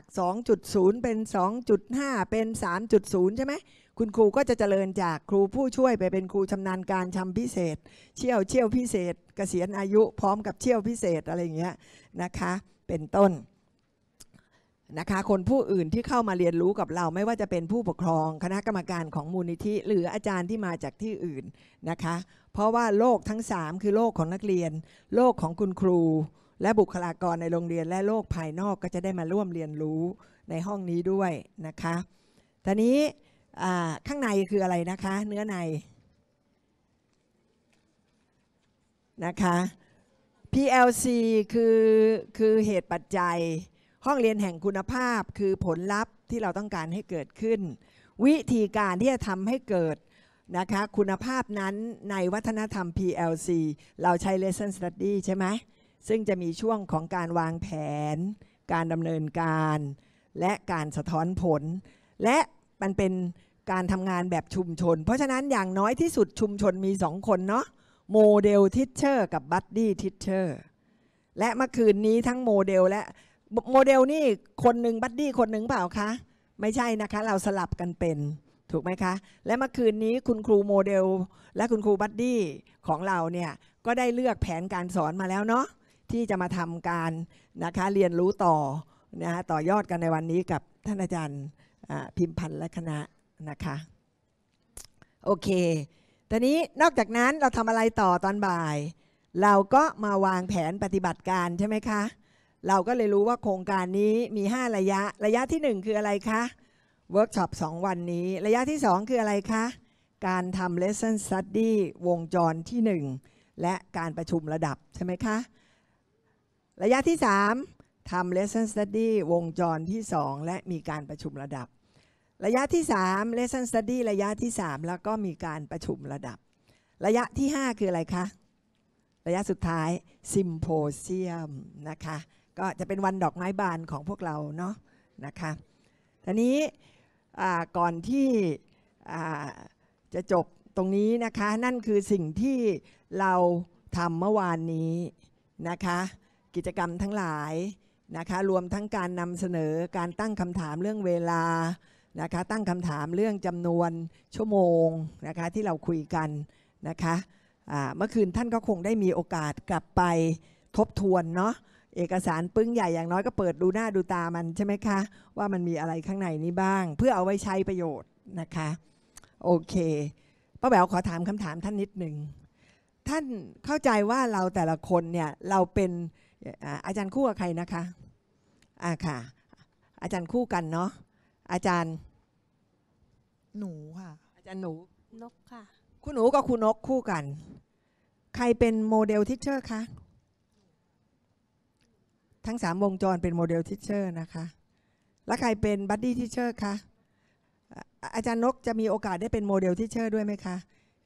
S1: 2.0 เป็น 2.5 เป็น 3.0ใช่ไหมคุณครูก็จะเจริญจากครูผู้ช่วยไปเป็นครูชำนาญการชำพิเศษ เชี่ยวเชี่ยวพิเศษกเกษียณอายุ พร้อมกับเชี่ยวพิเศษอะไรอย่างเงี้ยนะคะ เป็นต้นนะคะคนผู้อื่นที่เข้ามาเรียนรู้กับเราไม่ว่าจะเป็นผู้ปกครองคณะกรรมการของมูลนิธิหรืออาจารย์ที่มาจากที่อื่นนะคะ เพราะว่าโลกทั้ง 3 คือโลกของนักเรียน โลกของคุณครูและบุคลากรในโรงเรียน และโลกภายนอกก็จะได้มาร่วมเรียนรู้ในห้องนี้ด้วยนะคะทีนี้ข้างในคืออะไรนะคะเนื้อในนะคะ PLC คือคือเหตุปัจจัย ห้องเรียนแห่งคุณภาพคือผลลัพธ์ที่เราต้องการให้เกิดขึ้น วิธีการที่จะทำให้เกิดนะคะคุณภาพนั้นในวัฒนธรรม PLC เราใช้ lesson study ใช่ไหม ซึ่งจะมีช่วงของการวางแผน การดำเนินการ และการสะท้อนผล และมันเป็นการทำงานแบบชุมชน เพราะฉะนั้นอย่างน้อยที่สุดชุมชนมีสองคนเนาะโมเดลทิชเชอร์กับบัดดี้ทิชเชอร์และเมื่อคืนนี้ทั้งโมเดล และโมเดลนี่คนหนึ่งบัดดี้คนหนึ่งเปล่าคะไม่ใช่นะคะเราสลับกันเป็นถูกไหมคะและเมื่อคืนนี้คุณครูโมเดล และคุณครูบัดดี้ของเราเนี่ยก็ได้เลือกแผนการสอนมาแล้วเนาะที่จะมาทำการนะคะเรียนรู้ต่อนะะต่อยอดกันในวันนี้กับท่านอาจารย์พิมพ์พันธ์และคณะนะคะโอเค ตอนนี้นอกจากนั้นเราทำอะไรต่อตอนบ่าย เราก็มาวางแผนปฏิบัติการใช่ไหมคะเราก็เลยรู้ว่าโครงการนี้มี 5 ระยะ ระยะที่ 1 คืออะไรคะเวิร์กช็อป2วันนี้ ระยะที่ 2 คืออะไรคะการทำ lesson study วงจรที่ 1 และการประชุมระดับใช่ไหมคะระยะที่ 3ทำ lesson study วงจรที่ 2 และมีการประชุมระดับระยะที่ 3 lesson study ระยะที่ 3 แล้วก็มีการประชุมระดับ ระยะที่ 5 คืออะไรคะ ระยะสุดท้ายซิมโพเซียมนะคะ ก็จะเป็นวันดอกไม้บานของพวกเราเนาะ นะคะทีนี้ก่อนที่จะจบตรงนี้นะคะ นั่นคือสิ่งที่เราทำเมื่อวานนี้นะคะ กิจกรรมทั้งหลายนะคะ รวมทั้งการนำเสนอ การตั้งคำถามเรื่องเวลานะคะตั้งคำถามเรื่องจำนวนชั่วโมงนะคะที่เราคุยกันนะคะเมื่อคืน ท่านก็คงได้มีโอกาสกลับไปทบทวนเนาะ เอกสารปึ้งใหญ่อย่างน้อยก็เปิดดูหน้าดูตามันใช่ไหมคะ ว่ามันมีอะไรข้างในนี้บ้าง เพื่อเอาไว้ใช้ประโยชน์นะคะ โอเคป้าแบววขอถามคำถามท่านนิดหนึ่งท่านเข้าใจว่าเราแต่ละคนเนี่ย เราเป็นอาจารย์คู่กับใครนะคะอ่าค่ะอาจารย์คู่กันเนาะอาจารย์หนูค่ะ อาจารย์หนู
S2: นกค่ะคุณหนูกับ
S1: คุณนกคู่กัน ใครเป็นโมเดลทิชเชอร์คะ ทั้งสามวงจรเป็นโมเดลทิชเชอร์นะคะ แล้วใครเป็นบัดดี้ทิชเชอร์คะ อาจารย์นกจะมีโอกาสได้เป็นโมเดลทิชเชอร์ด้วยไหมคะ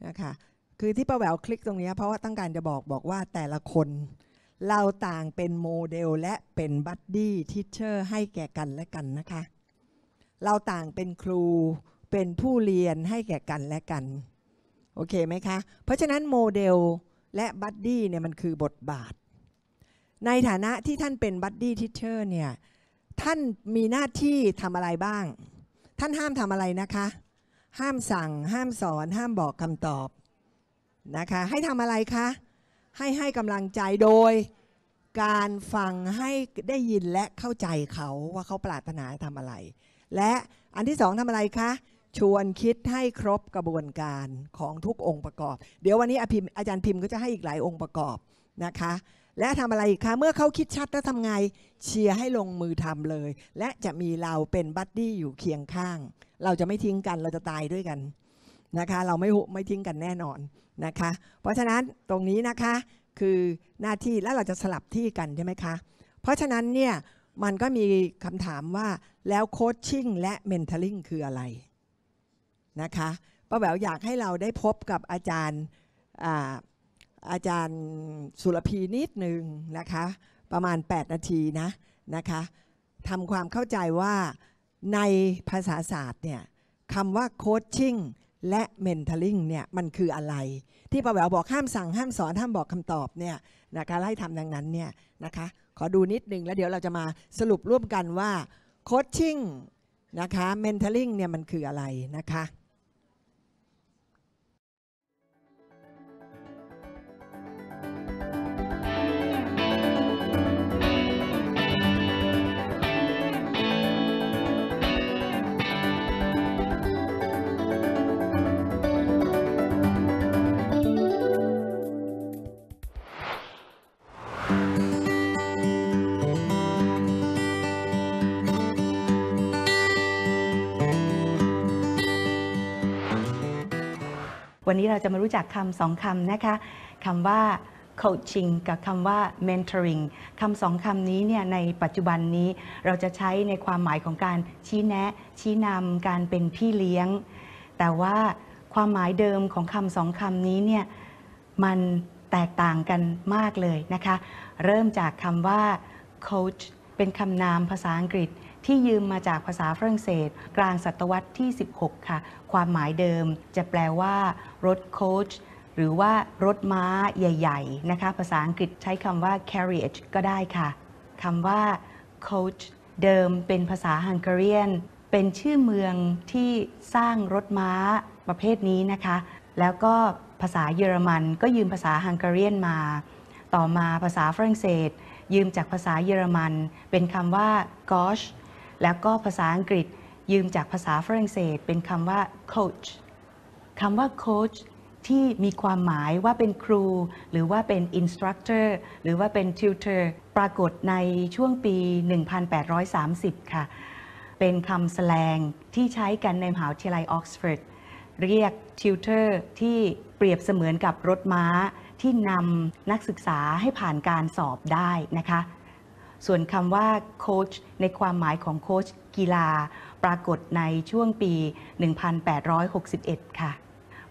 S1: นะคะคือที่ประแหววคลิกตรงนี้ เพราะว่าต้องการจะบอกบอกว่าแต่ละคน เราต่างเป็นโมเดลและเป็นบัดดี้ทิชเชอร์ให้แก่กันและกันนะคะเราต่างเป็นครูเป็นผู้เรียนให้แก่กันและกันโอเคไหมคะ เพราะฉะนั้นโมเดลและบัดดี้เนี่ยมันคือบทบาท ในฐานะที่ท่านเป็นบัดดี้ทิเชอร์เนี่ยท่านมีหน้าที่ทำอะไรบ้าง ท่านห้ามทำอะไรนะคะ ห้ามสั่งห้ามสอนห้ามบอกคำตอบนะคะ ให้ทำอะไรคะให้ให้กำลังใจโดย การฟังให้ได้ยินและเข้าใจเขาว่าเขาปรารถนาทำอะไร และอันที่สองทำอะไรคะชวนคิดให้ครบกระบวนการของทุกองค์ประกอบ เดี๋ยววันนี้อาจารย์พิมพ์ก็จะให้อีกหลายองค์ประกอบนะคะ และทำอะไรอีกคะ เมื่อเขาคิดชัดแล้วทำไงเชียร์ให้ลงมือทำเลย และจะมีเราเป็นบัดดี้อยู่เคียงข้าง เราจะไม่ทิ้งกันเราจะตายด้วยกันนะคะ เราไม่ไม่ทิ้งกันแน่นอนนะคะ เพราะฉะนั้นตรงนี้นะคะคือหน้าที่แล้วเราจะสลับที่กันใช่ไหมคะ เพราะฉะนั้นเนี่ยมันก็มีคำถามว่าแล้วโคชชิ่งและเมนเทอร์ลิงคืออะไรนะคะ ป้าแหววอยากให้เราได้พบกับอาจารย์อาจารย์สุรพีนิดหนึ่งนะคะ ประมาณ 8 นาทีนะ นะคะทำความเข้าใจว่าในภาษาศาสตร์เนี่ยคำว่าโคชชิ่งและเมนเทลลิ่งเนี่ยมันคืออะไร ที่ป้าแหววบอกห้ามสั่งห้ามสอน ห้ามบอกคำตอบเนี่ยนะคะไล่ทำดังนั้นเนี่ยนะคะ ขอดูนิดนึง แล้วเดี๋ยวเราจะมาสรุปร่วมกันว่าโคชชิ่งนะคะเมนเทลลิ่งเนี่ยมันคืออะไรนะคะ
S2: วันนี้เราจะมารู้จักคำสองคำนะคะคำว่า coaching กับคำว่า mentoring คำสองคำนี้เนี่ยในปัจจุบันนี้ เราจะใช้ในความหมายของการชี้แนะชี้นำการเป็นพี่เลี้ยง แต่ว่าความหมายเดิมของคำสองคำนี้เนี่ยมันแตกต่างกันมากเลยนะคะ เริ่มจากคำว่า coach เป็นคำนามภาษาอังกฤษที่ยืมมาจากภาษาฝรั่งเศส กลางศตวรรษที่ 16 ค่ะความหมายเดิมจะแปลว่ารถโคชหรือว่ารถม้าใหญ่ ๆ นะคะ ภาษาอังกฤษใช้คำว่า carriage ก็ได้ค่ะคำว่า coach เดิมเป็นภาษาฮังการีเป็นชื่อเมืองที่สร้างรถม้าประเภทนี้นะคะ แล้วก็ภาษาเยอรมันก็ยืมภาษาฮังการีมา ต่อมาภาษาฝรั่งเศส ยืมจากภาษาเยอรมัน เป็นคำว่า gosh แล้วก็ภาษาอังกฤษยืมจากภาษาฝรั่งเศส เป็นคำว่า coach คำว่า coach ที่มีความหมายว่าเป็นครู หรือว่าเป็น instructor หรือว่าเป็น tutor ปรากฏในช่วงปี 1830 ค่ะ เป็นคำแสลงที่ใช้กันในมหาวิทยาลัยออกซฟอร์ดเรียก tutor ที่เปรียบเสมือนกับรถม้าที่นำนักศึกษาให้ผ่านการสอบได้นะคะส่วนคำว่าโค้ชในความหมายของโค้ชกีฬา ปรากฏในช่วงปี 1861 ค่ะ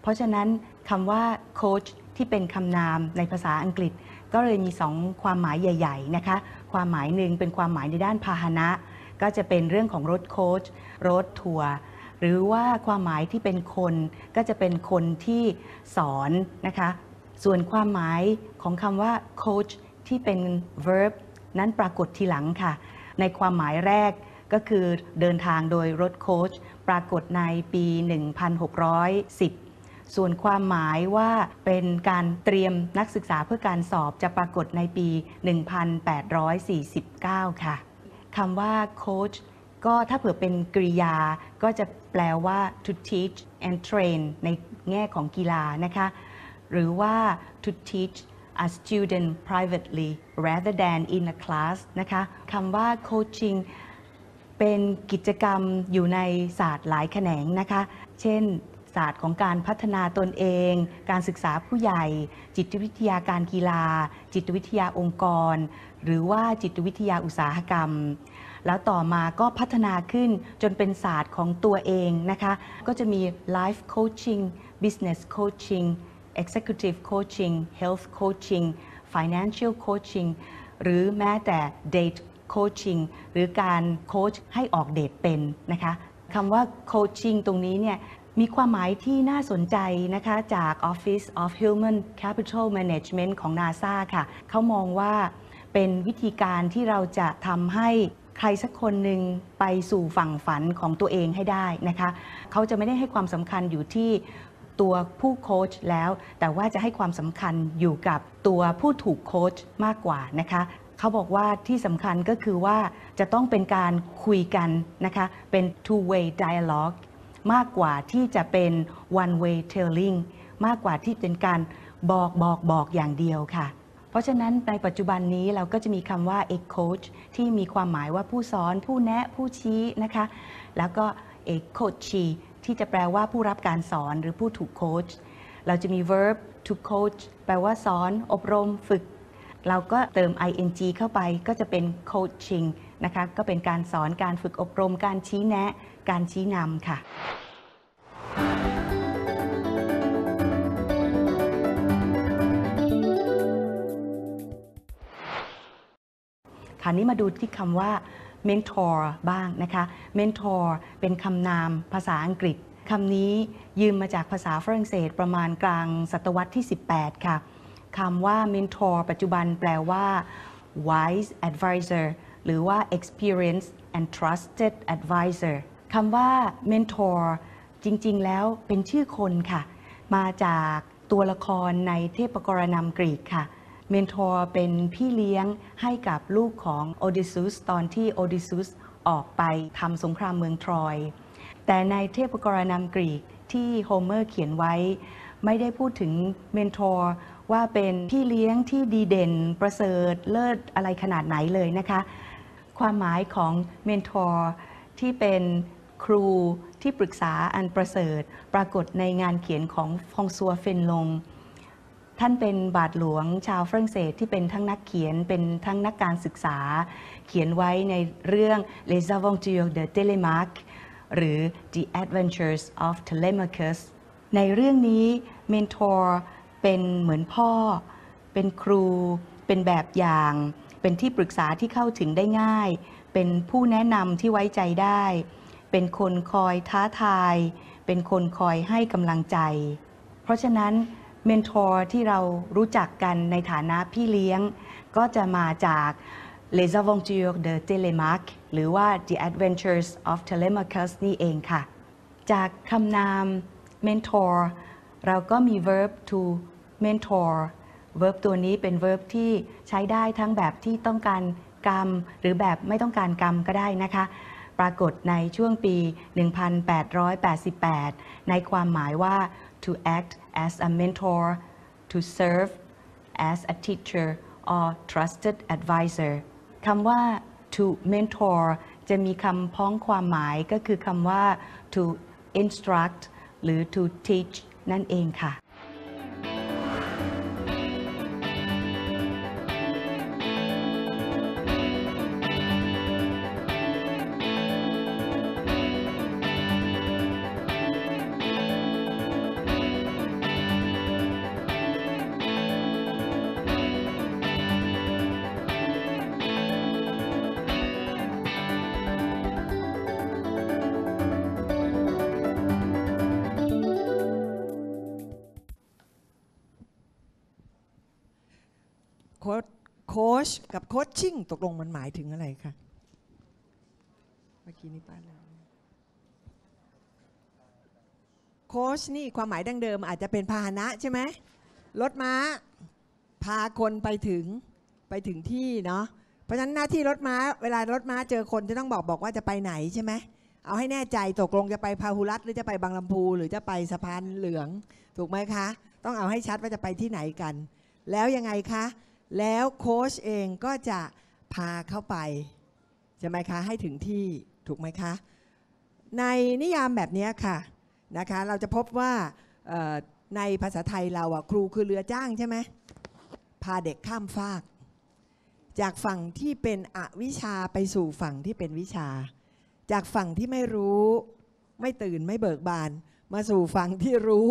S2: เพราะฉะนั้นคำว่าโค้ชที่เป็นคำนามในภาษาอังกฤษ ก็เลยมีสองความหมายใหญ่ ๆ นะคะ ความหมายหนึ่งเป็นความหมายในด้านพาหนะ ก็จะเป็นเรื่องของรถโค้ช รถทัวร์ หรือว่าความหมายที่เป็นคนก็จะเป็นคนที่สอนนะคะ ส่วนความหมายของคำว่าโค้ชที่เป็น verb นั้นปรากฏทีหลังค่ะ ในความหมายแรกก็คือเดินทางโดยรถโค้ชปรากฏในปี 1610 ส่วนความหมายว่าเป็นการเตรียมนักศึกษาเพื่อการสอบจะปรากฏในปี 1849 ค่ะคำว่าโค้ชก็ถ้าเผื่อเป็นกริยา ก็จะแปลว่า to teach and train ในแง่ของกีฬานะคะหรือว่า to teach a student privately rather than in a class นะคะคำว่า coaching เป็นกิจกรรมอยู่ในศาสตร์หลายแขนงนะคะ เช่น ศาสตร์ของการพัฒนาตนเอง การศึกษาผู้ใหญ่ จิตวิทยาการกีฬา จิตวิทยาองค์กร หรือว่าจิตวิทยาอุตสาหกรรม แล้วต่อมาก็พัฒนาขึ้นจนเป็นศาสตร์ของตัวเองนะคะ ก็จะมี life coaching business coaching Executive Coaching Health Coaching Financial Coaching หรือแม้แต่ Date Coaching หรือการโค้ชให้ออกเดทเป็นนะคะคำว่า Coaching ตรงนี้เนี่ยมีความหมายที่น่าสนใจนะคะจาก Office of Human Capital Management ของ NASA ค่ะเขามองว่าเป็นวิธีการที่เราจะทำให้ใครสักคนหนึ่งไปสู่ฝั่งฝันของตัวเองให้ได้นะคะ เขาจะไม่ได้ให้ความสำคัญอยู่ที่ตัวผู้โค้ชแล้วแต่ว่าจะให้ความสำคัญอยู่กับตัวผู้ถูกโค้ชมากกว่านะคะ เขาบอกว่าที่สำคัญก็คือว่าจะต้องเป็นการคุยกันนะคะเป็น two way dialogue มากกว่าที่จะเป็น one way telling มากกว่าที่เป็นการบอกบอกบอกอย่างเดียวค่ะ เพราะฉะนั้นในปัจจุบันนี้เราก็จะมีคำว่า a coach ที่มีความหมายว่าผู้สอน ผู้แนะผู้ชี้นะคะ แล้วก็ a coachee ที่จะแปลว่าผู้รับการสอนหรือผู้ถูกโค้ช เราจะมี verb to coach แปลว่าสอนอบรมฝึก เราก็เติม ing เข้าไปก็จะเป็น coaching นะคะก็เป็นการสอนการฝึกอบรมการชี้แนะการชี้นำค่ะ คราวนี้มาดูที่คำว่า mentor บ้างนะคะ mentor เป็นคำนามภาษาอังกฤษคำนี้ยืมมาจากภาษาฝรั่งเศสประมาณกลางศตวรรษที่ 18 ค่ะคำว่า mentor ปัจจุบันแปลว่า wise advisor หรือว่า experience and trusted advisor คำว่า mentor จริงๆ แล้วเป็นชื่อคนค่ะ มาจากตัวละครในเทพกรนากรีกค่ะเมนทอร์เป็นพี่เลี้ยงให้กับลูกของโอดิซุสตอนที่โอดิซุสออกไปทำสงครามเมืองทรอย แต่ในเทพกรณามกรีกที่โฮเมอร์เขียนไว้ ไม่ได้พูดถึงเมนทอร์ว่าเป็นพี่เลี้ยงที่ดีเด่นประเสริฐเลิศอะไรขนาดไหนเลยนะคะ ความหมายของเมนทอร์ที่เป็นครูที่ปรึกษาอันประเสริฐปรากฏในงานเขียนของฟองซัวเฟนลงท่านเป็นบาทหลวงชาวฝรั่งเศสที่เป็นทั้งนักเขียนเป็นทั้งนักการศึกษา เขียนไว้ในเรื่อง Les Aventures de t e l e m a q u e หรือ The Adventures of Telemachus ในเรื่องนี้เมนทอร์เป็นเหมือนพ่อ เป็นครู เป็นแบบอย่าง เป็นที่ปรึกษาที่เข้าถึงได้ง่าย เป็นผู้แนะนำที่ไว้ใจได้ เป็นคนคอยท้าทาย เป็นคนคอยให้กำลังใจ เพราะฉะนั้นเมนทอร์ที่เรารู้จักกันในฐานะพี่เลี้ยงก็จะมาจาก Les Aventures de t e l e m a c หรือว่า The Adventures of Telemachus นี่เองค่ะ จากคำนาม mentor เราก็มี verb to mentor verb ตัวนี้เป็น verb ที่ใช้ได้ทั้งแบบที่ต้องการกรรมหรือแบบไม่ต้องการกรรมก็ได้นะคะ ปรากฏในช่วงปี 1888 ในความหมายว่า to act as a mentor, to serve as a teacher or trusted advisor คำว่า to mentor จะมีคำพ้องความหมายก็คือคำว่า to instruct หรือ to teach นั่นเองค่ะ
S1: โคชชิ่งตกลงมันหมายถึงอะไรคะ เมื่อกี้นี้ป้าแล้วโคชนี่ความหมายดั้งเดิมอาจจะเป็นพาหนะใช่ไหมรถม้า พาคนไปถึงไปถึงที่เนาะ เพราะฉะนั้นหน้าที่รถม้า เวลารถม้าเจอคนจะต้องบอกบอกว่าจะไปไหนใช่ไหมเอาให้แน่ใจตกลงจะไปพาหุรัตหรือจะไปบางลำพูหรือจะไปสะพานเหลือง ถูกไหมคะ ต้องเอาให้ชัดว่าจะไปที่ไหนกัน แล้วยังไงคะแล้วโค้ชเองก็จะพาเข้าไปใช่ไหมคะให้ถึงที่ถูกไหมคะ ในนิยามแบบนี้ค่ะนะคะ เราจะพบว่าในภาษาไทยเราอะครูคือเรือจ้างใช่ไหมพาเด็กข้ามฟาก จากฝั่งที่เป็นอวิชาไปสู่ฝั่งที่เป็นวิชา จากฝั่งที่ไม่รู้ไม่ตื่นไม่เบิกบาน มาสู่ฝั่งที่รู้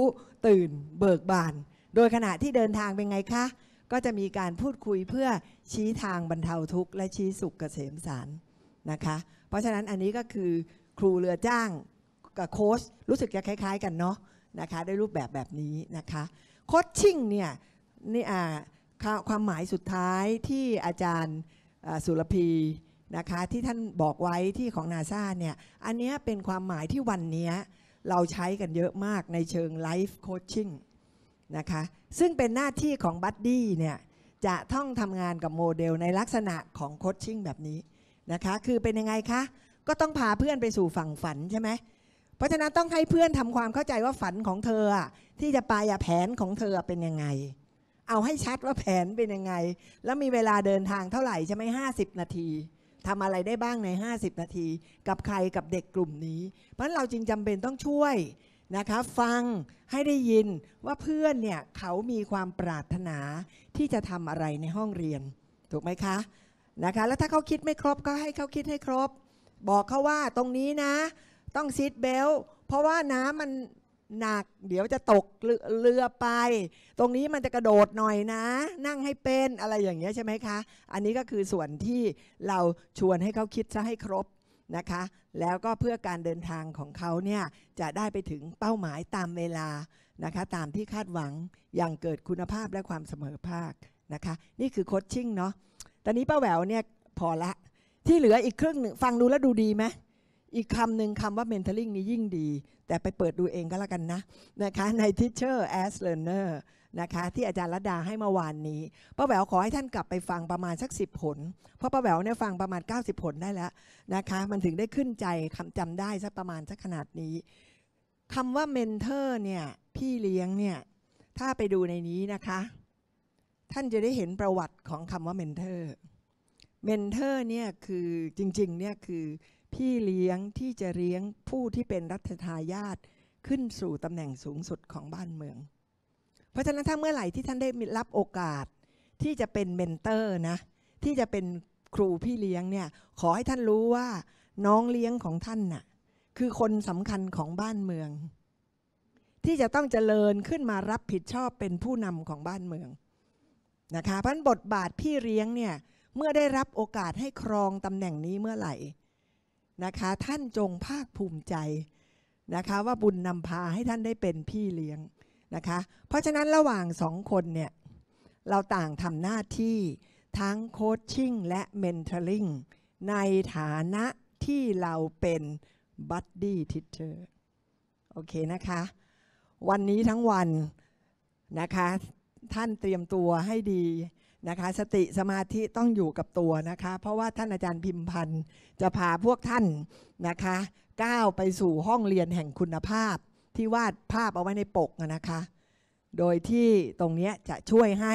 S1: ตื่นเบิกบาน โดยขณะที่เดินทางเป็นไงคะก็จะมีการพูดคุยเพื่อชี้ทางบรรเทาทุกข์ และชี้สุขเกษมสารนะคะเพราะฉะนั้นอันนี้ก็คือครูเรือจ้างกับโค้ชรู้สึกจะคล้ายๆกันเนาะนะคะได้รูปแบบแบบนี้นะคะ โคชชิ่งเนี่ยนี่อ่าความหมายสุดท้ายที่อาจารย์สุรพีนะคะที่ท่านบอกไว้ที่ของนาซาเนี่ย อันนี้เป็นความหมายที่วันนี้เราใช้กันเยอะมากในเชิงไลฟ์โคชชิ่งนะคะซึ่งเป็นหน้าที่ของบัดดี้เนี่ยจะต้องทำงานกับโมเดลในลักษณะของโคชชิ่งแบบนี้นะคะคือเป็นยังไงคะ ก็ต้องพาเพื่อนไปสู่ฝั่งฝันใช่ไหมเพราะฉะนั้นต้องให้เพื่อนทำความเข้าใจว่าฝันของเธอ ที่จะไปแผนของเธอเป็นยังไง เอาให้ชัดว่าแผนเป็นยังไง แล้วมีเวลาเดินทางเท่าไหร่ใช่ไหมห้าสิบนาทีทำอะไรได้บ้างใน 50 นาที กับใครกับเด็กกลุ่มนี้ เพราะเราจึงจำเป็นต้องช่วยนะคะฟังให้ได้ยินว่าเพื่อนเนี่ยเขามีความปรารถนาที่จะทำอะไรในห้องเรียน ถูกไหมคะนะคะ แล้วถ้าเขาคิดไม่ครบก็ให้เขาคิดให้ครบ บอกเขาว่าตรงนี้นะต้องซีดเบลเพราะว่าน้ำมันหนักเดี๋ยวจะตกเรือไป ตรงนี้มันจะกระโดดหน่อยนะ นั่งให้เป็นอะไรอย่างเงี้ยใช่ไหมคะ อันนี้ก็คือส่วนที่เราชวนให้เขาคิดซะให้ครบนะคะแล้วก็เพื่อการเดินทางของเขาเนี่ยจะได้ไปถึงเป้าหมายตามเวลานะคะตามที่คาดหวังอย่างเกิดคุณภาพและความเสมอภาคนะคะนี่คือโคชชิ่งเนาะตอนนี้ป้าแหววเนี่ยพอละที่เหลืออีกครึ่งหนึ่งฟังดูแล้วดูดีไหมอีกคำหนึ่งคำว่า mentoring นี้ยิ่งดี แต่ไปเปิดดูเองก็แล้วกันนะนะคะใน teacher as learner นะคะที่อาจารย์รดาให้เมื่อวานนี้ป้าแหววขอให้ท่านกลับไปฟังประมาณสักิบผล เพราะป้าแหววเนี่ยฟังประมาณ 90 ผลได้แล้วนะคะมันถึงได้ขึ้นใจคำจำได้สักประมาณสักขนาดนี้ คำว่าเมนเทอร์เนี่ยพี่เลี้ยงเนี่ยถ้าไปดูในนี้นะคะ ท่านจะได้เห็นประวัติของคำว่าเมนเทอร์เมนเทอร์เนี่ยคือจริงๆเนี่ยคือพี่เลี้ยงที่จะเลี้ยงผู้ที่เป็นรัฐทายาทขึ้นสู่ตำแหน่งสูงสุดของบ้านเมืองเพราะฉะนั้นถ้าเมื่อไหร่ที่ท่านได้รับโอกาสที่จะเป็นเมนเตอร์นะที่จะเป็นครูพี่เลี้ยงเนี่ยขอให้ท่านรู้ว่าน้องเลี้ยงของท่านน่ะคือคนสำคัญของบ้านเมือง ที่จะต้องเจริญขึ้นมารับผิดชอบเป็นผู้นำของบ้านเมืองนะคะพันบทบาทพี่เลี้ยงเนี่ยเมื่อได้รับโอกาสให้ครองตำแหน่งนี้เมื่อไหร่นะคะท่านจงภาคภูมิใจนะคะว่าบุญนำพาให้ท่านได้เป็นพี่เลี้ยงนะคะเพราะฉะนั้นระหว่างสองคนเนี่ยเราต่างทำหน้าที่ทั้งโคชชิ่งและเมนเทอร์ลิงในฐานะที่เราเป็นบัดดี้ทิเชอร์โอเคนะคะ วันนี้ทั้งวันนะคะท่านเตรียมตัวให้ดีนะคะสติสมาธิต้องอยู่กับตัวนะคะเพราะว่าท่านอาจารย์พิมพันธ์จะพาพวกท่านนะคะก้าวไปสู่ห้องเรียนแห่งคุณภาพที่วาดภาพเอาไว้ในปกนะคะ โดยที่ตรงนี้จะช่วยให้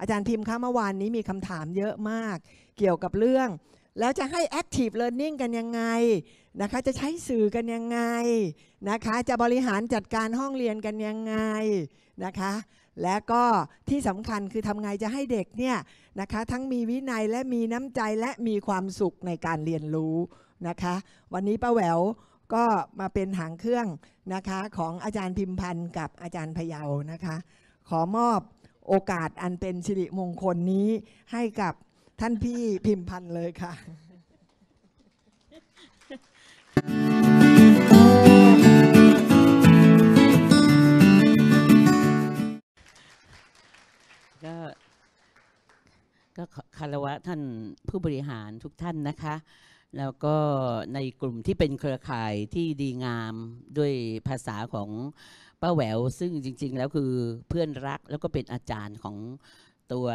S1: อาจารย์พิมพ์คะเมื่อวานนี้มีคำถามเยอะมาก เกี่ยวกับเรื่อง แล้วจะให้ Active Learning กันยังไงนะคะ จะใช้สื่อกันยังไงนะคะ จะบริหารจัดการห้องเรียนกันยังไงนะคะ และก็ที่สำคัญคือทำไงจะให้เด็กเนี่ยนะคะทั้งมีวินัยและมีน้ำใจและมีความสุขในการเรียนรู้นะคะ วันนี้ป้าแหววก็มาเป็นหางเครื่องนะคะของอาจารย์พิมพันธ์กับอาจารย์พยาวนะคะ ขอมอบโอกาสอันเป็นสิริมงคลนี้ให้กับท่านพี่พิมพันธ์เลยค่ะ
S3: ก็ก็คารวะท่านผู้บริหารทุกท่านนะคะแล้วก็ในกลุ่มที่เป็นเครือข่ายที่ดีงามด้วยภาษาของป้าแหวว ซึ่งจริงๆแล้วคือเพื่อนรักแล้วก็เป็นอาจารย์ของตัว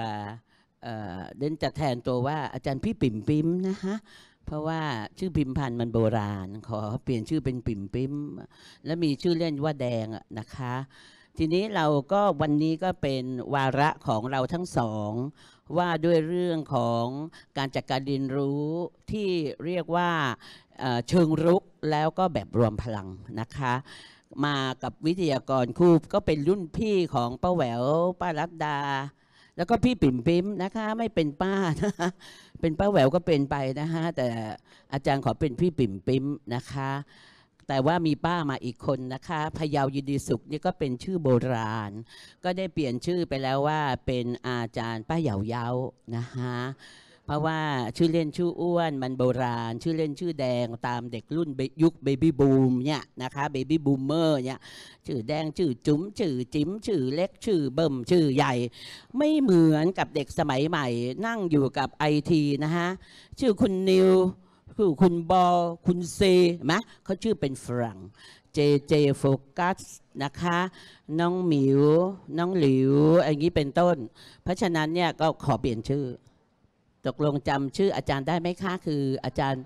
S3: เดินจะแทนตัวว่าอาจารย์พี่ปิ่มปิมนะคะเพราะว่าชื่อพิมพันธ์มันโบราณ ขอเปลี่ยนชื่อเป็นปิ่มปิมและมีชื่อเล่นว่าแดงนะคะ ทีนี้เราก็วันนี้ก็เป็นวาระของเราทั้งสองว่าด้วยเรื่องของการจัดกการเรียนรู้ที่เรียกว่าเชิงรุกแล้วก็แบบรวมพลังนะคะ มากับวิทยากรคู่ก็เป็นรุ่นพี่ของป้าแหววป้ารัตดา แล้วก็พี่ปิ่มปิ่มนะคะไม่เป็นป้านะะเป็นป้าแหววก็เป็นไปนะคะแต่อาจารย์ขอเป็นพี่ปิ่มปิ่มนะคะแต่ว่ามีป้ามาอีกคนนะคะพยาวยินดีสุขนี่ก็เป็นชื่อโบราณ ก็ได้เปลี่ยนชื่อไปแล้วว่าเป็นอาจารย์ ป้าเหยาเยาานะคะเพราะว่าชื่อเล่นชื่ออ้วนมันโบราณ ชื่อเล่นชื่อแดงตามเด็กรุ่นยุคเบบี้บูมเนี่ยนะคะเบบี้บูมเมอร์เนี่ยชื่อแดงชื่อจุ๋มชื่อจิ๋มชื่อเล็ก ชื่อเบิ่มชื่อใหญ่ ไม่เหมือนกับเด็กสมัยใหม่ นั่งอยู่กับไอทีนะฮะชื่อคุณนิวคือ คุณบอคุณเซมะเขาชื่อเป็นฝรั่งเจเจ โฟกัส นะคะ น้องหมิวน้องหลิวอย่างนี้เป็นต้น เพราะฉะนั้นเนี่ยก็ขอเปลี่ยนชื่อ ตกลงจำชื่ออาจารย์ได้ไหมคะ คืออาจารย์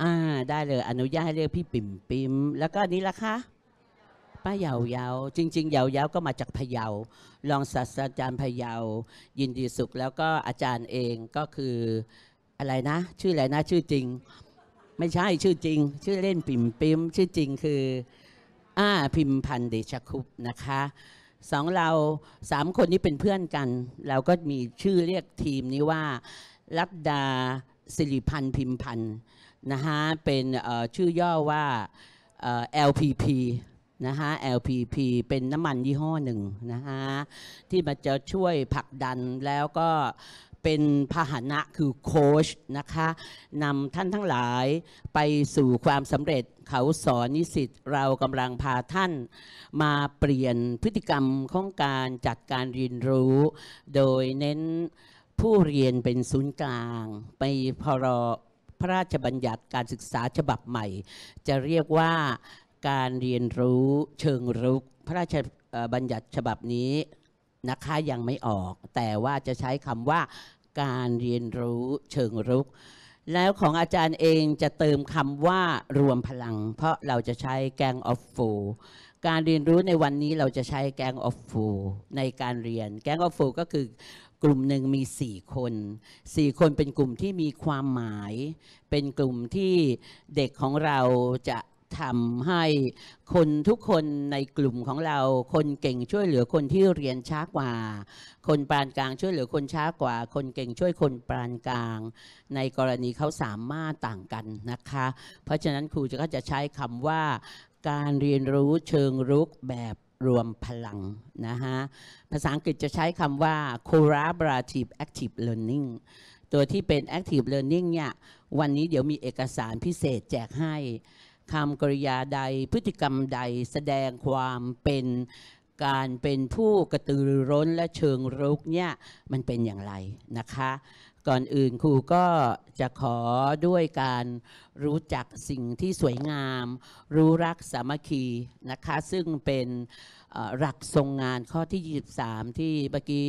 S3: อ่า ได้เลยอนุญาตให้เรียกพี่ปิ่มปิมแล้วก็นี้ละคะป้าเยาเยาจริงๆเยาเยาก็มาจากพะเยาลองศาสตราจารย์พะเยายินดีสุข แล้วก็อาจารย์เองก็คืออะไรนะ ชื่ออะไรนะ ชื่อจริงไม่ใช่ชื่อจริง ชื่อเล่นปิ่มปิมชื่อจริงคืออ้าพิมพันเดชคุปนะคะสองเราสามคนนี้เป็นเพื่อนกันเราก็มีชื่อเรียกทีมนี้ว่าลัดดาสิริพันธ์พิมพันธ์นะฮะเป็นชื่อย่อว่า LPP นะฮะ LPP เป็นน้ำมันยี่ห้อหนึ่งนะฮะที่มาจะช่วยผลักดันแล้วก็เป็นพาหนะคือโค้ชนะคะนำท่านทั้งหลายไปสู่ความสำเร็จเขาสอนนิสิตเรากำลังพาท่าน มาเปลี่ยนพฤติกรรมของการจัดการเรียนรู้ โดยเน้นผู้เรียนเป็นศูนย์กลาง ไปพรพระราชบัญญัติการศึกษาฉบับใหม่ จะเรียกว่าการเรียนรู้เชิงรุกพระราชบัญญัติฉบับนี้นะคะยังไม่ออก แต่ว่าจะใช้คำว่าการเรียนรู้เชิงรุก แล้วของอาจารย์เองจะเติมคำว่ารวมพลัง เพราะเราจะใช้แกงออฟฟูการเรียนรู้ในวันนี้เราจะใช้แกงออฟฟูในการเรียนแกงออฟฟูก็คือกลุ่มหนึ่งมี4คน4คนเป็นกลุ่มที่มีความหมาย เป็นกลุ่มที่เด็กของเราจะทำให้คนทุกคนในกลุ่มของเราคนเก่งช่วยเหลือคนที่เรียนช้ากว่า คนปานกลางช่วยเหลือคนช้ากว่า คนเก่งช่วยคนปานกลาง ในกรณีเขาสามารถต่างกันนะคะ เพราะฉะนั้นครูจะก็จะใช้คำว่า การเรียนรู้เชิงรุกแบบรวมพลังนะฮะ ภาษาอังกฤษจะใช้คำว่า collaborative active learning ตัวที่เป็น active learning เนี่ย วันนี้เดี๋ยวมีเอกสารพิเศษแจกให้คำกริยาใดพฤติกรรมใดแสดงความเป็นการเป็นผู้กระตือรือร้นและเชิงรุกเนี่ย มันเป็นอย่างไรนะคะ ก่อนอื่นครูก็จะขอด้วยการรู้จักสิ่งที่สวยงาม รู้รักสามัคคีนะคะ ซึ่งเป็นหลักทรงงานข้อที่ 23 ที่เมื่อกี้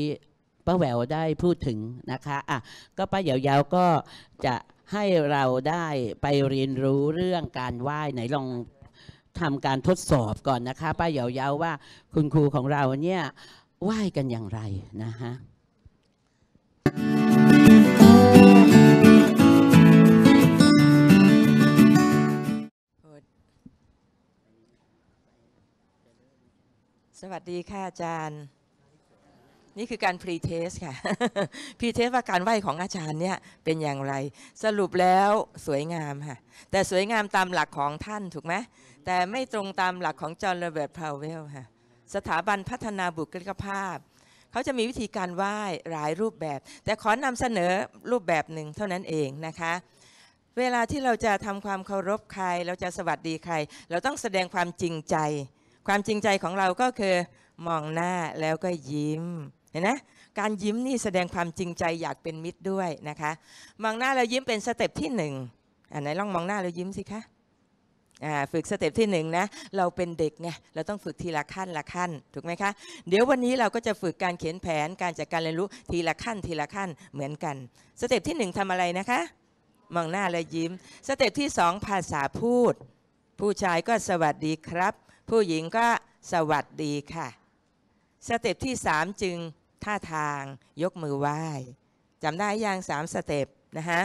S3: ป้าแหววได้พูดถึงนะคะอ่ะก็ป้าเหยาวๆก็จะให้เราได้ไปเรียนรู้เรื่องการไหว้ ไหนลองทำการทดสอบก่อนนะคะป้าเหยาเย้าว่าคุณครูของเราเนี่ยไหว้กันอย่างไรนะฮะ
S4: สวัสดีค่ะอาจารย์นี่คือการพรีเทสค่ะพรีเทสว่าการไหว้ของอาจารย์เนี่ยเป็นอย่างไร สรุปแล้วสวยงามค่ะแต่สวยงามตามหลักของท่าน ถูกไหมแต่ไม่ตรงตามหลักของจอห์นเรเบิร์ตพาวเวลค่ะสถาบันพัฒนาบุคลิกภาพ เขาจะมีวิธีการไหว้หลายรูปแบบ แต่ขอนำเสนอรูปแบบหนึ่งเท่านั้นเองนะคะ เวลาที่เราจะทำความเคารพใคร เราจะสวัสดีใคร เราต้องแสดงความจริงใจ ความจริงใจของเราก็คือมองหน้าแล้วก็ยิ้มเห็นไหมการยิ้มนี่แสดงความจริงใจอยากเป็นมิตรด้วยนะคะ มองหน้าเรายิ้มเป็นสเต็ปที่หนึ่งอ่าไหนลองมองหน้าเรายิ้มสิคะฝึกสเต็ปที่หนึ่งนะ เราเป็นเด็กไง เราต้องฝึกทีละขั้นละขั้นถูกไหมคะ เดี๋ยววันนี้เราก็จะฝึกการเขียนแผน การจัดการเรียนรู้ทีละขั้น ทีละขั้น เหมือนกัน สเต็ปที่หนึ่งทำอะไรนะคะ มองหน้าและยิ้ม สเต็ปที่สองภาษาพูด ผู้ชายก็สวัสดีครับ ผู้หญิงก็สวัสดีค่ะ สเต็ปที่สามจึงท่าทางยกมือไหว้จำได้ยังสามสเต็ปนะคะ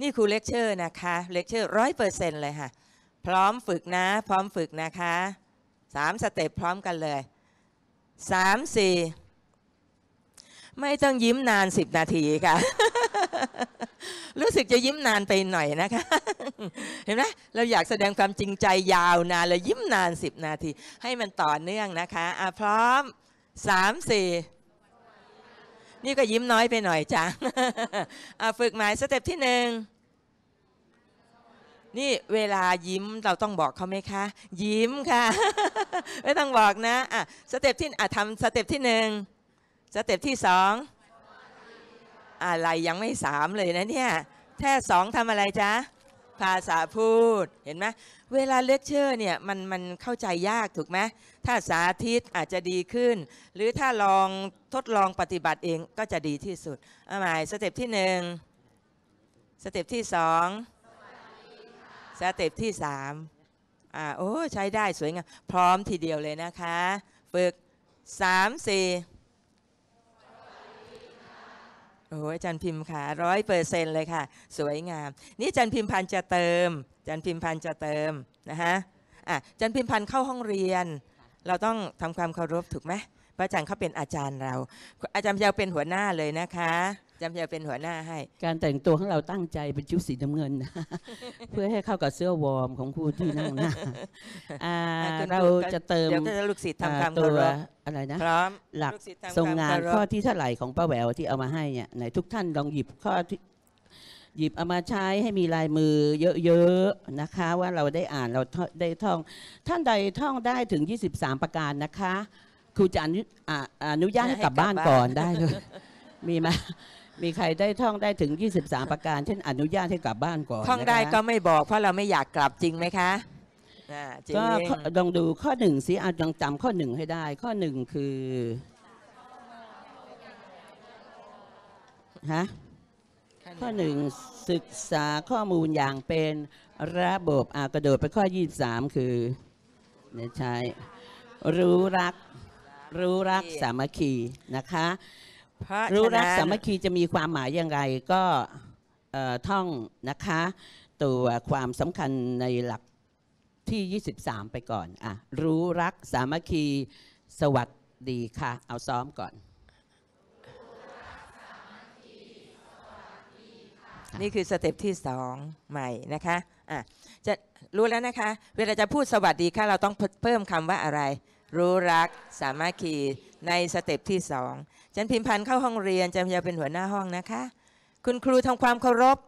S4: นี่ครูเลคเชอร์นะคะเลคเชอร์ร้อยเปอร์เซ็นต์เลยค่ะพร้อมฝึกนะพร้อมฝึกนะคะสามสเต็ปพร้อมกันเลยสามสี่ไม่ต้องยิ้มนานสิบนาทีค่ะ รู้สึกจะยิ้มนานไปหน่อยนะคะเห็นไหมเราอยากแสดงความจริงใจยาวนานเลยยิ้มนานสิบนาทีให้มันต่อเนื่องนะคะอ่ะพร้อมสามสี่นี่ก็ยิ้มน้อยไปหน่อยจ้ะฝึกหมายสเต็ปที่หนึ่งนี่เวลายิ้มเราต้องบอกเขาไหมคะ ยิ้มค่ะ ไม่ต้องบอกนะอ่ะสเต็ปที่อ่ะทำสเต็ปที่หนึ่งสเต็ปที่สองอะไรยังไม่สามเลยนะเนี่ยแค่สองทำอะไรจ๊ะภาษาพูดเห็นไหมเวลาเลคเชอร์เนี่ยมันมันเข้าใจยากถูกไหมถ้าสาธิตอาจจะดีขึ้น หรือถ้าลองทดลองปฏิบัติเองก็จะดีที่สุดเอาใหม่สเต็ปที่หนึ่งสเต็ปที่สองสเต็ปที่สามอ่าโอ้ใช้ได้สวยงาม พร้อมทีเดียวเลยนะคะฝึกสามสี่โอ้อาจารย์พิมพ์ค่ะร้อยเปอร์เซ็นเลยค่ะ สวยงาม นี่อาจารย์พิมพ์พันจะเติมจันพิมพันธ์จะเติมนะฮะอ่ะจันพิมพันธ์เข้าห้องเรียน เราต้องทำความเคารพถูกไหมพระอาจารย์เขาเป็นอาจารย์เรา อาจารย์เยาเป็นหัวหน้าเลยนะคะ อาจารย์เาเป็นหัวหน้าให้
S3: การแต่งตัวของเราตั้งใจเป็นชุดสีน้ำเงินนะเพื่อให้เข้ากับเสื้อวอร์มของครูที่นั่งหน้าเราจะเติมลูกศิษย์ทำัวอะไรนะร
S4: หลักทรงงานข้อท
S3: ี่เท่าไหร่ของป้าแหววที่เอามาให้เนี่ยไหนทุกท่านลองหยิบข้อหยิบเอามาใช้ให้มีลายมือเยอะๆนะคะ ว่าเราได้อ่านเราได้ท่อง ท่านใดท่องได้ถึง 23 ประการนะคะครูจะอนุอนุญาตให้กลับบ้านก่อนได้เลยมีไหมมีใครได้ท่องได้ถึง 23 ประการ เช่นอนุญาตให้กลับบ้านก่อนท่องได้ก็ไม่บอกเพราะเราไม่อยากกลับจริงไหมคะก็ลองดูข้อหนึ่งสิอาลองจำข้อหนึ่งให้ได้ ข้อหนึ่งคือฮะข้อ1ศึกษาข้อมูลอย่างเป็นระบบอากระโดดไปข้อ 23 คือเนี่ยใช่รู้รัก รู้รักสามัคคี นะคะระรู้รักสามัคคีจะมีความหมายอย่างไรก็ท่องนะคะ ตัวความสำคัญในหลักที่ 23 ไปก่อนอ่ะรู้รักสามัคคี
S4: สวัสดีค่ะ เอาซ้อมก่อนนี่คือสเต็ปที่สองใหม่นะคะอ่ะจะรู้แล้วนะคะเวลาจะพูดสวัสดีค่ะ เราต้องเพิ่มคำว่าอะไร รู้รักสามารถขีในสเต็ปที่สองจันพิมพันธ์เข้าห้องเรียนจันจะเป็นหัวหน้าห้องนะคะ คุณครูทำความเคารพ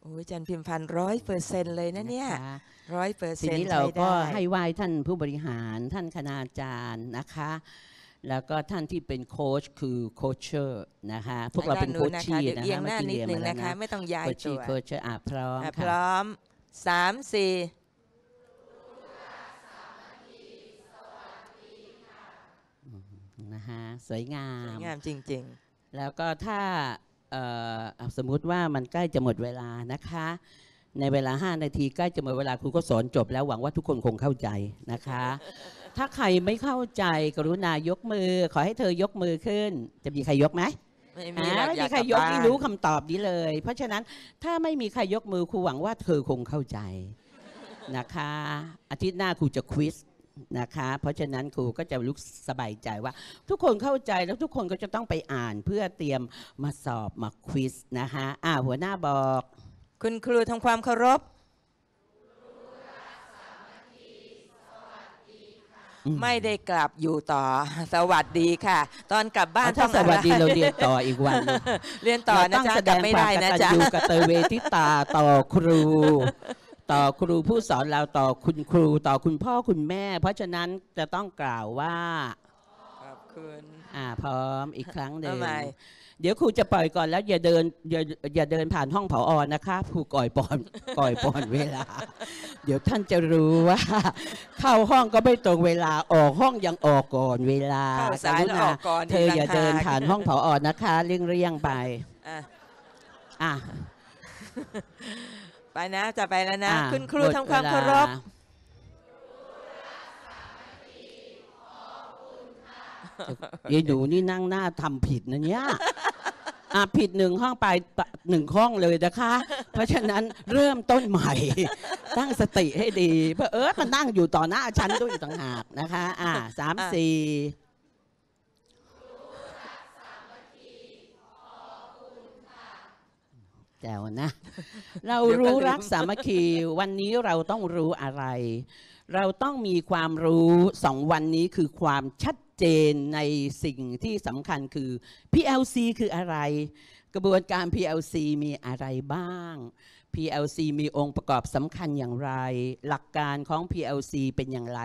S4: โอ้ยจันพิมพันธ์ร้อยเปอร์เซ็นต์เลยนะเนี่ยร้อยเปอร์เซ็นต์ทีนี้เราก็ให้
S3: ไหว้ท่านผู้บริหารท่านคณาจารย์นะคะแล้วก็ท่านที่เป็นโค้ชคือโคชเชอร์นะคะพวกเราเป็นโคชชี่นะคะเอียงหน้านิดนึงนะคะไม่ต้องย้ายตัวโคชีโคชเชอร์อ่ะพร้อมพร้
S4: อมสามสี่
S3: นะคะสวยงาม สวยงาม
S4: จริง ๆ แล้วก็ถ้า
S3: สมมุติว่ามันใกล้จะหมดเวลานะคะ ในเวลา 5 นาทีใกล้จะหมดเวลาครูก็สอนจบแล้วหวังว่าทุกคนคงเข้าใจนะคะถ้าใครไม่เข้าใจกรุณายกมือ ขอให้เธอยกมือขึ้น จะมีใครยกไหม
S4: ไม่มีหรอกไม่มีใคร
S3: ยกที่รู้คำตอบนี้เลย เพราะฉะนั้นถ้าไม่มีใครยกมือครูหวังว่า เธอคงเข้าใจนะคะอาทิตย์หน้าครูจะควิสนะคะเพราะฉะนั้นครูก็จะรู้สบายใจว่าทุกคนเข้าใจแล้วทุกคนก็จะต้องไปอ่านเพื่อเตรียมมาสอบมาควิสนะคะอ่า หัวหน้าบอก
S4: คุณครูทำความเคารพไม่ได้กลับอยู่ต่อ สวัสดีค่ะ ตอนกลับบ้าน ต้องสวัสดีเราเรียนต่ออีกวันเรียนต่อนะจ๊ะกลับไม่ได้นะจ๊ะอยู่กับเตเวท
S3: ิตาต่อครู ต่อครูผู้สอนเราต่อคุณครูต่อคุณพ่อคุณแม่ เพราะฉะนั้นจะต้องกล่าวว่าขอบคุณอ่าพร้อมอีกครั้งหนึ่งเดี๋ยวครูจะปล่อยก่อนแล้วอย่าเดินอย่าอย่าเดินผ่านห้องผออนะคะครูก่อยปอนก่อยปอนเวลา เดี๋ยวท่านจะรู้ว่า เข้าห้องก็ไม่ตรงเวลาออกห้องยังออกก่อน เวลาเข้าสายแล้วออกก่อนเธออย่าเดินผ่านห้องผออนะคะเลี่ยงเลี่ยงไป
S4: อ่ะไปนะจะไปแล้วนะคุณครูทำความเคารพย
S3: ายหนูนี่นั่งหน้าทำผิดนะเนี่ยอผิดหนึ่งห้องไปหนึ่งห้องเลยนะคะ เพราะฉะนั้นเริ่มต้นใหม่ ตั้งสติให้ดี เพราะเออมันนั่งอยู่ต่อหน้าฉันด้วยต่างหากนะคะอ่าสามสี่แจ่วนะเรารู้รักสามัคคีวันนี้เราต้องรู้อะไร เราต้องมีความรู้สองวันนี้คือความชัดเจนในสิ่งที่สำคัญคือ PLC คืออะไร กระบวนการ PLC มีอะไรบ้าง PLC มีองค์ประกอบสำคัญอย่างไร หลักการของ PLC เป็นอย่างไร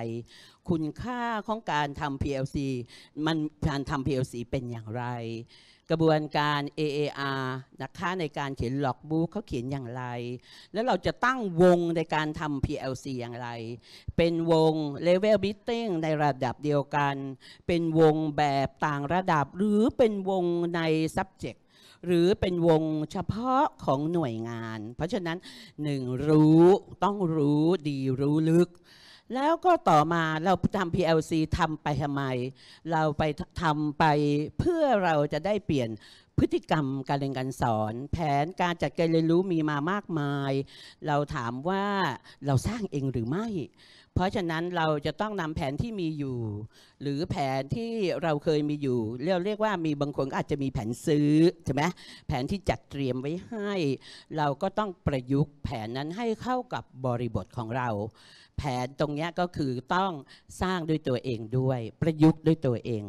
S3: คุณค่าของการทำ PLC มันการทำ PLC เป็นอย่างไรกระบวนการ AAR นะคะในการเขียนล็อกบุ๊กเขาเขียนอย่างไร แล้วเราจะตั้งวงในการทำ PLC อย่างไร เป็นวง Level Meeting ในระดับเดียวกัน เป็นวงแบบต่างระดับหรือเป็นวงใน subject หรือเป็นวงเฉพาะของหน่วยงาน เพราะฉะนั้นหนึ่งรู้ต้องรู้ดีรู้ลึกแล้วก็ต่อมาเราทำ PLC ทำไปทำไม เราไปทำไปเพื่อเราจะได้เปลี่ยนพฤติกรรมการเรียนการสอน แผนการจัดการเรียนรู้มีมามากมาย เราถามว่าเราสร้างเองหรือไม่ เพราะฉะนั้นเราจะต้องนำแผนที่มีอยู่ หรือแผนที่เราเคยมีอยู่เรียกเรียกว่ามีบางคนก็อาจจะมีแผนซื้อใช่ไหมแผนที่จัดเตรียมไว้ให้ เราก็ต้องประยุกต์แผนนั้นให้เข้ากับบริบทของเราแผนตรงนี้ก็คือต้องสร้างด้วยตัวเองด้วย ประยุกต์ด้วยตัวเอง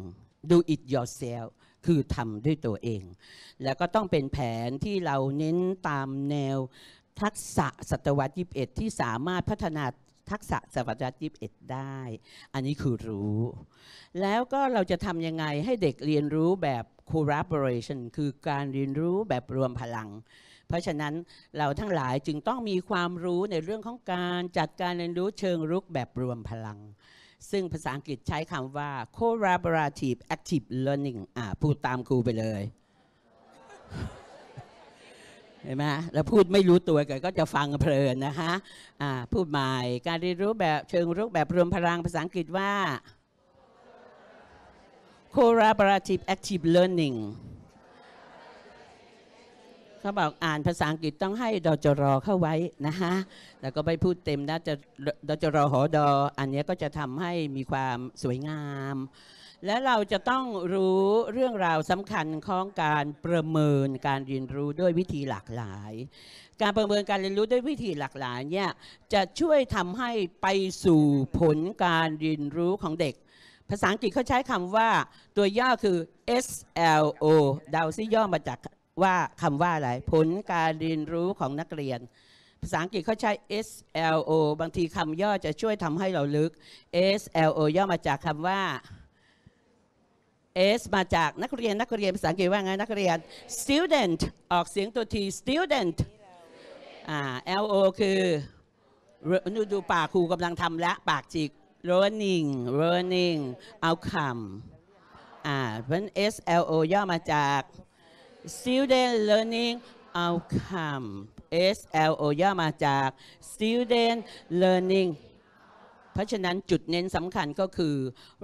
S3: do it yourself คือทำด้วยตัวเอง แล้วก็ต้องเป็นแผนที่เราเน้นตามแนวทักษะศตวรรษี่21 ที่สามารถพัฒนาทักษะศตวรรษี่21ได้ อันนี้คือรู้ แล้วก็เราจะทำยังไงให้เด็กเรียนรู้แบบ collaboration คือการเรียนรู้แบบรวมพลังเพราะฉะนั้นเราทั้งหลายจึงต้องมีความรู้ในเรื่องของการจัดการเรียนรู้เชิงรุกแบบรวมพลัง ซึ่งภาษาอังกฤษใช้คำว่า collaborative active learning อ่าพูดตามครูไปเลย เห็นไหมแล้วพูดไม่รู้ตัวกก็จะฟังเพลินนะคะอ่าพูดใหม่การเรียนรู้แบบเชิงรุกแบบรวมพลังภาษาอังกฤษว่า collaborative active learning เขาบอกอ่านภาษาอังกฤษต้องให้ดจรอเข้าไว้นะคะแล้วก็ไปพูดเต็มนะจะดจรอหอดออันนี้ก็จะทำให้มีความสวยงาม และเราจะต้องรู้เรื่องราวสำคัญของการประเมินการเรียนรู้ด้วยวิธีหลากหลาย การประเมินการเรียนรู้ด้วยวิธีหลากหลายเนี่ยจะช่วยทำให้ไปสู่ผลการเรียนรู้ของเด็ก ภาษาอังกฤษเขาใช้คำว่า ตัวย่อคือ SLO เดาซิย่อมาจากว่าคำว่าอะไร ผลการเรียนรู้ของนักเรียน ภาษาอังกฤษเขาใช้ SLO บางทีคำย่อจะช่วยทำให้เราลึก SLO ย่อมาจากคำว่า S มาจากนักเรียนนักเรียน ภาษาอังกฤษว่าไงนักเรียน student ออกเสียงตัวที student อ่า LO คือดูดูปากครูกำลังทำและปากจิก learning learning outcome อ่าเพราะ SLO ย่อมาจาก Student Learning Outcome SLO ย่อมาจาก Student Learning เพราะฉะนั้นจุดเน้นสำคัญก็คือ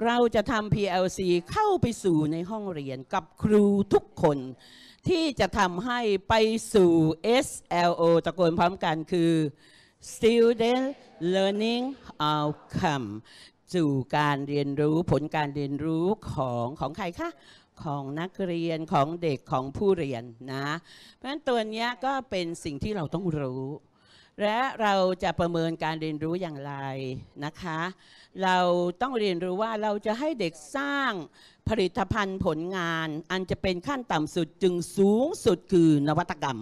S3: เราจะทำ PLC เข้าไปสู่ในห้องเรียนกับครูทุกคน ที่จะทำให้ไปสู่ SLO ตะโกนพร้อมกันคือ Student Learning Outcome สู่การเรียนรู้ผลการเรียนรู้ของของใครคะของนักเรียนของเด็กของผู้เรียนนะเพราะฉะนั้นตัวนี้ก็เป็นสิ่งที่เราต้องรู้ และเราจะประเมินการเรียนรู้อย่างไรนะคะ เราต้องเรียนรู้ว่าเราจะให้เด็กสร้างผลิตภัณฑ์ผลงาน อันจะเป็นขั้นต่ำสุดจึงสูงสุดคือนวัตกรรม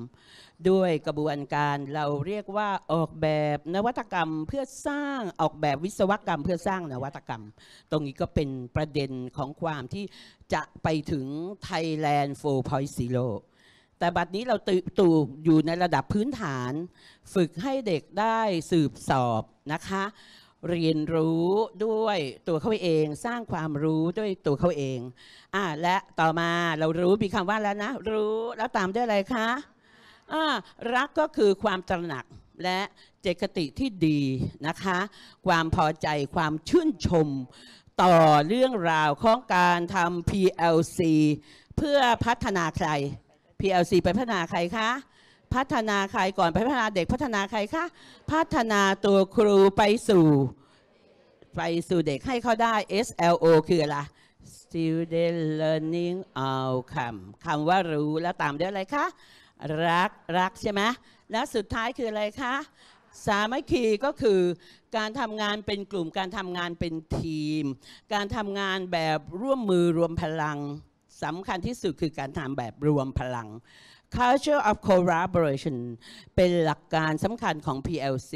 S3: ด้วยกระบวนการเราเรียกว่าออกแบบนวัตกรรมเพื่อสร้างออกแบบวิศวกรรม เพื่อสร้างนวัตกรรม ตรงนี้ก็เป็นประเด็นของความที่จะไปถึง Thailand 4.0แต่บัดนี้เราตู่อยู่ในระดับพื้นฐาน ฝึกให้เด็กได้สืบสอบนะคะ เรียนรู้ด้วยตัวเขาเองสร้างความรู้ด้วยตัวเขาเองอ่าและต่อมาเรารู้มีคำว่าแล้วนะ รู้แล้วตามด้วยอะไรคะรักก็คือความตระหนักและเจตคติที่ดีนะคะ ความพอใจความชื่นชมต่อเรื่องราวของการทำ PLC เพื่อพัฒนาใคร PLC ไปพัฒนาใครคะ พัฒนาใครก่อน ไปพัฒนาเด็กพัฒนาใครคะ พัฒนาตัวครูไปสู่ ไปสู่เด็กให้เขาได้ SLO คืออะไร Student Learning Outcome คำว่ารู้แล้วตามด้วยอะไรคะรักรักใช่ไหมและสุดท้ายคืออะไรคะ สามัคคีก็คือการทำงานเป็นกลุ่มการทำงานเป็นทีม การทำงานแบบร่วมมือรวมพลังสำคัญที่สุดคือการทำแบบรวมพลัง culture of collaboration เป็นหลักการสำคัญของ PLC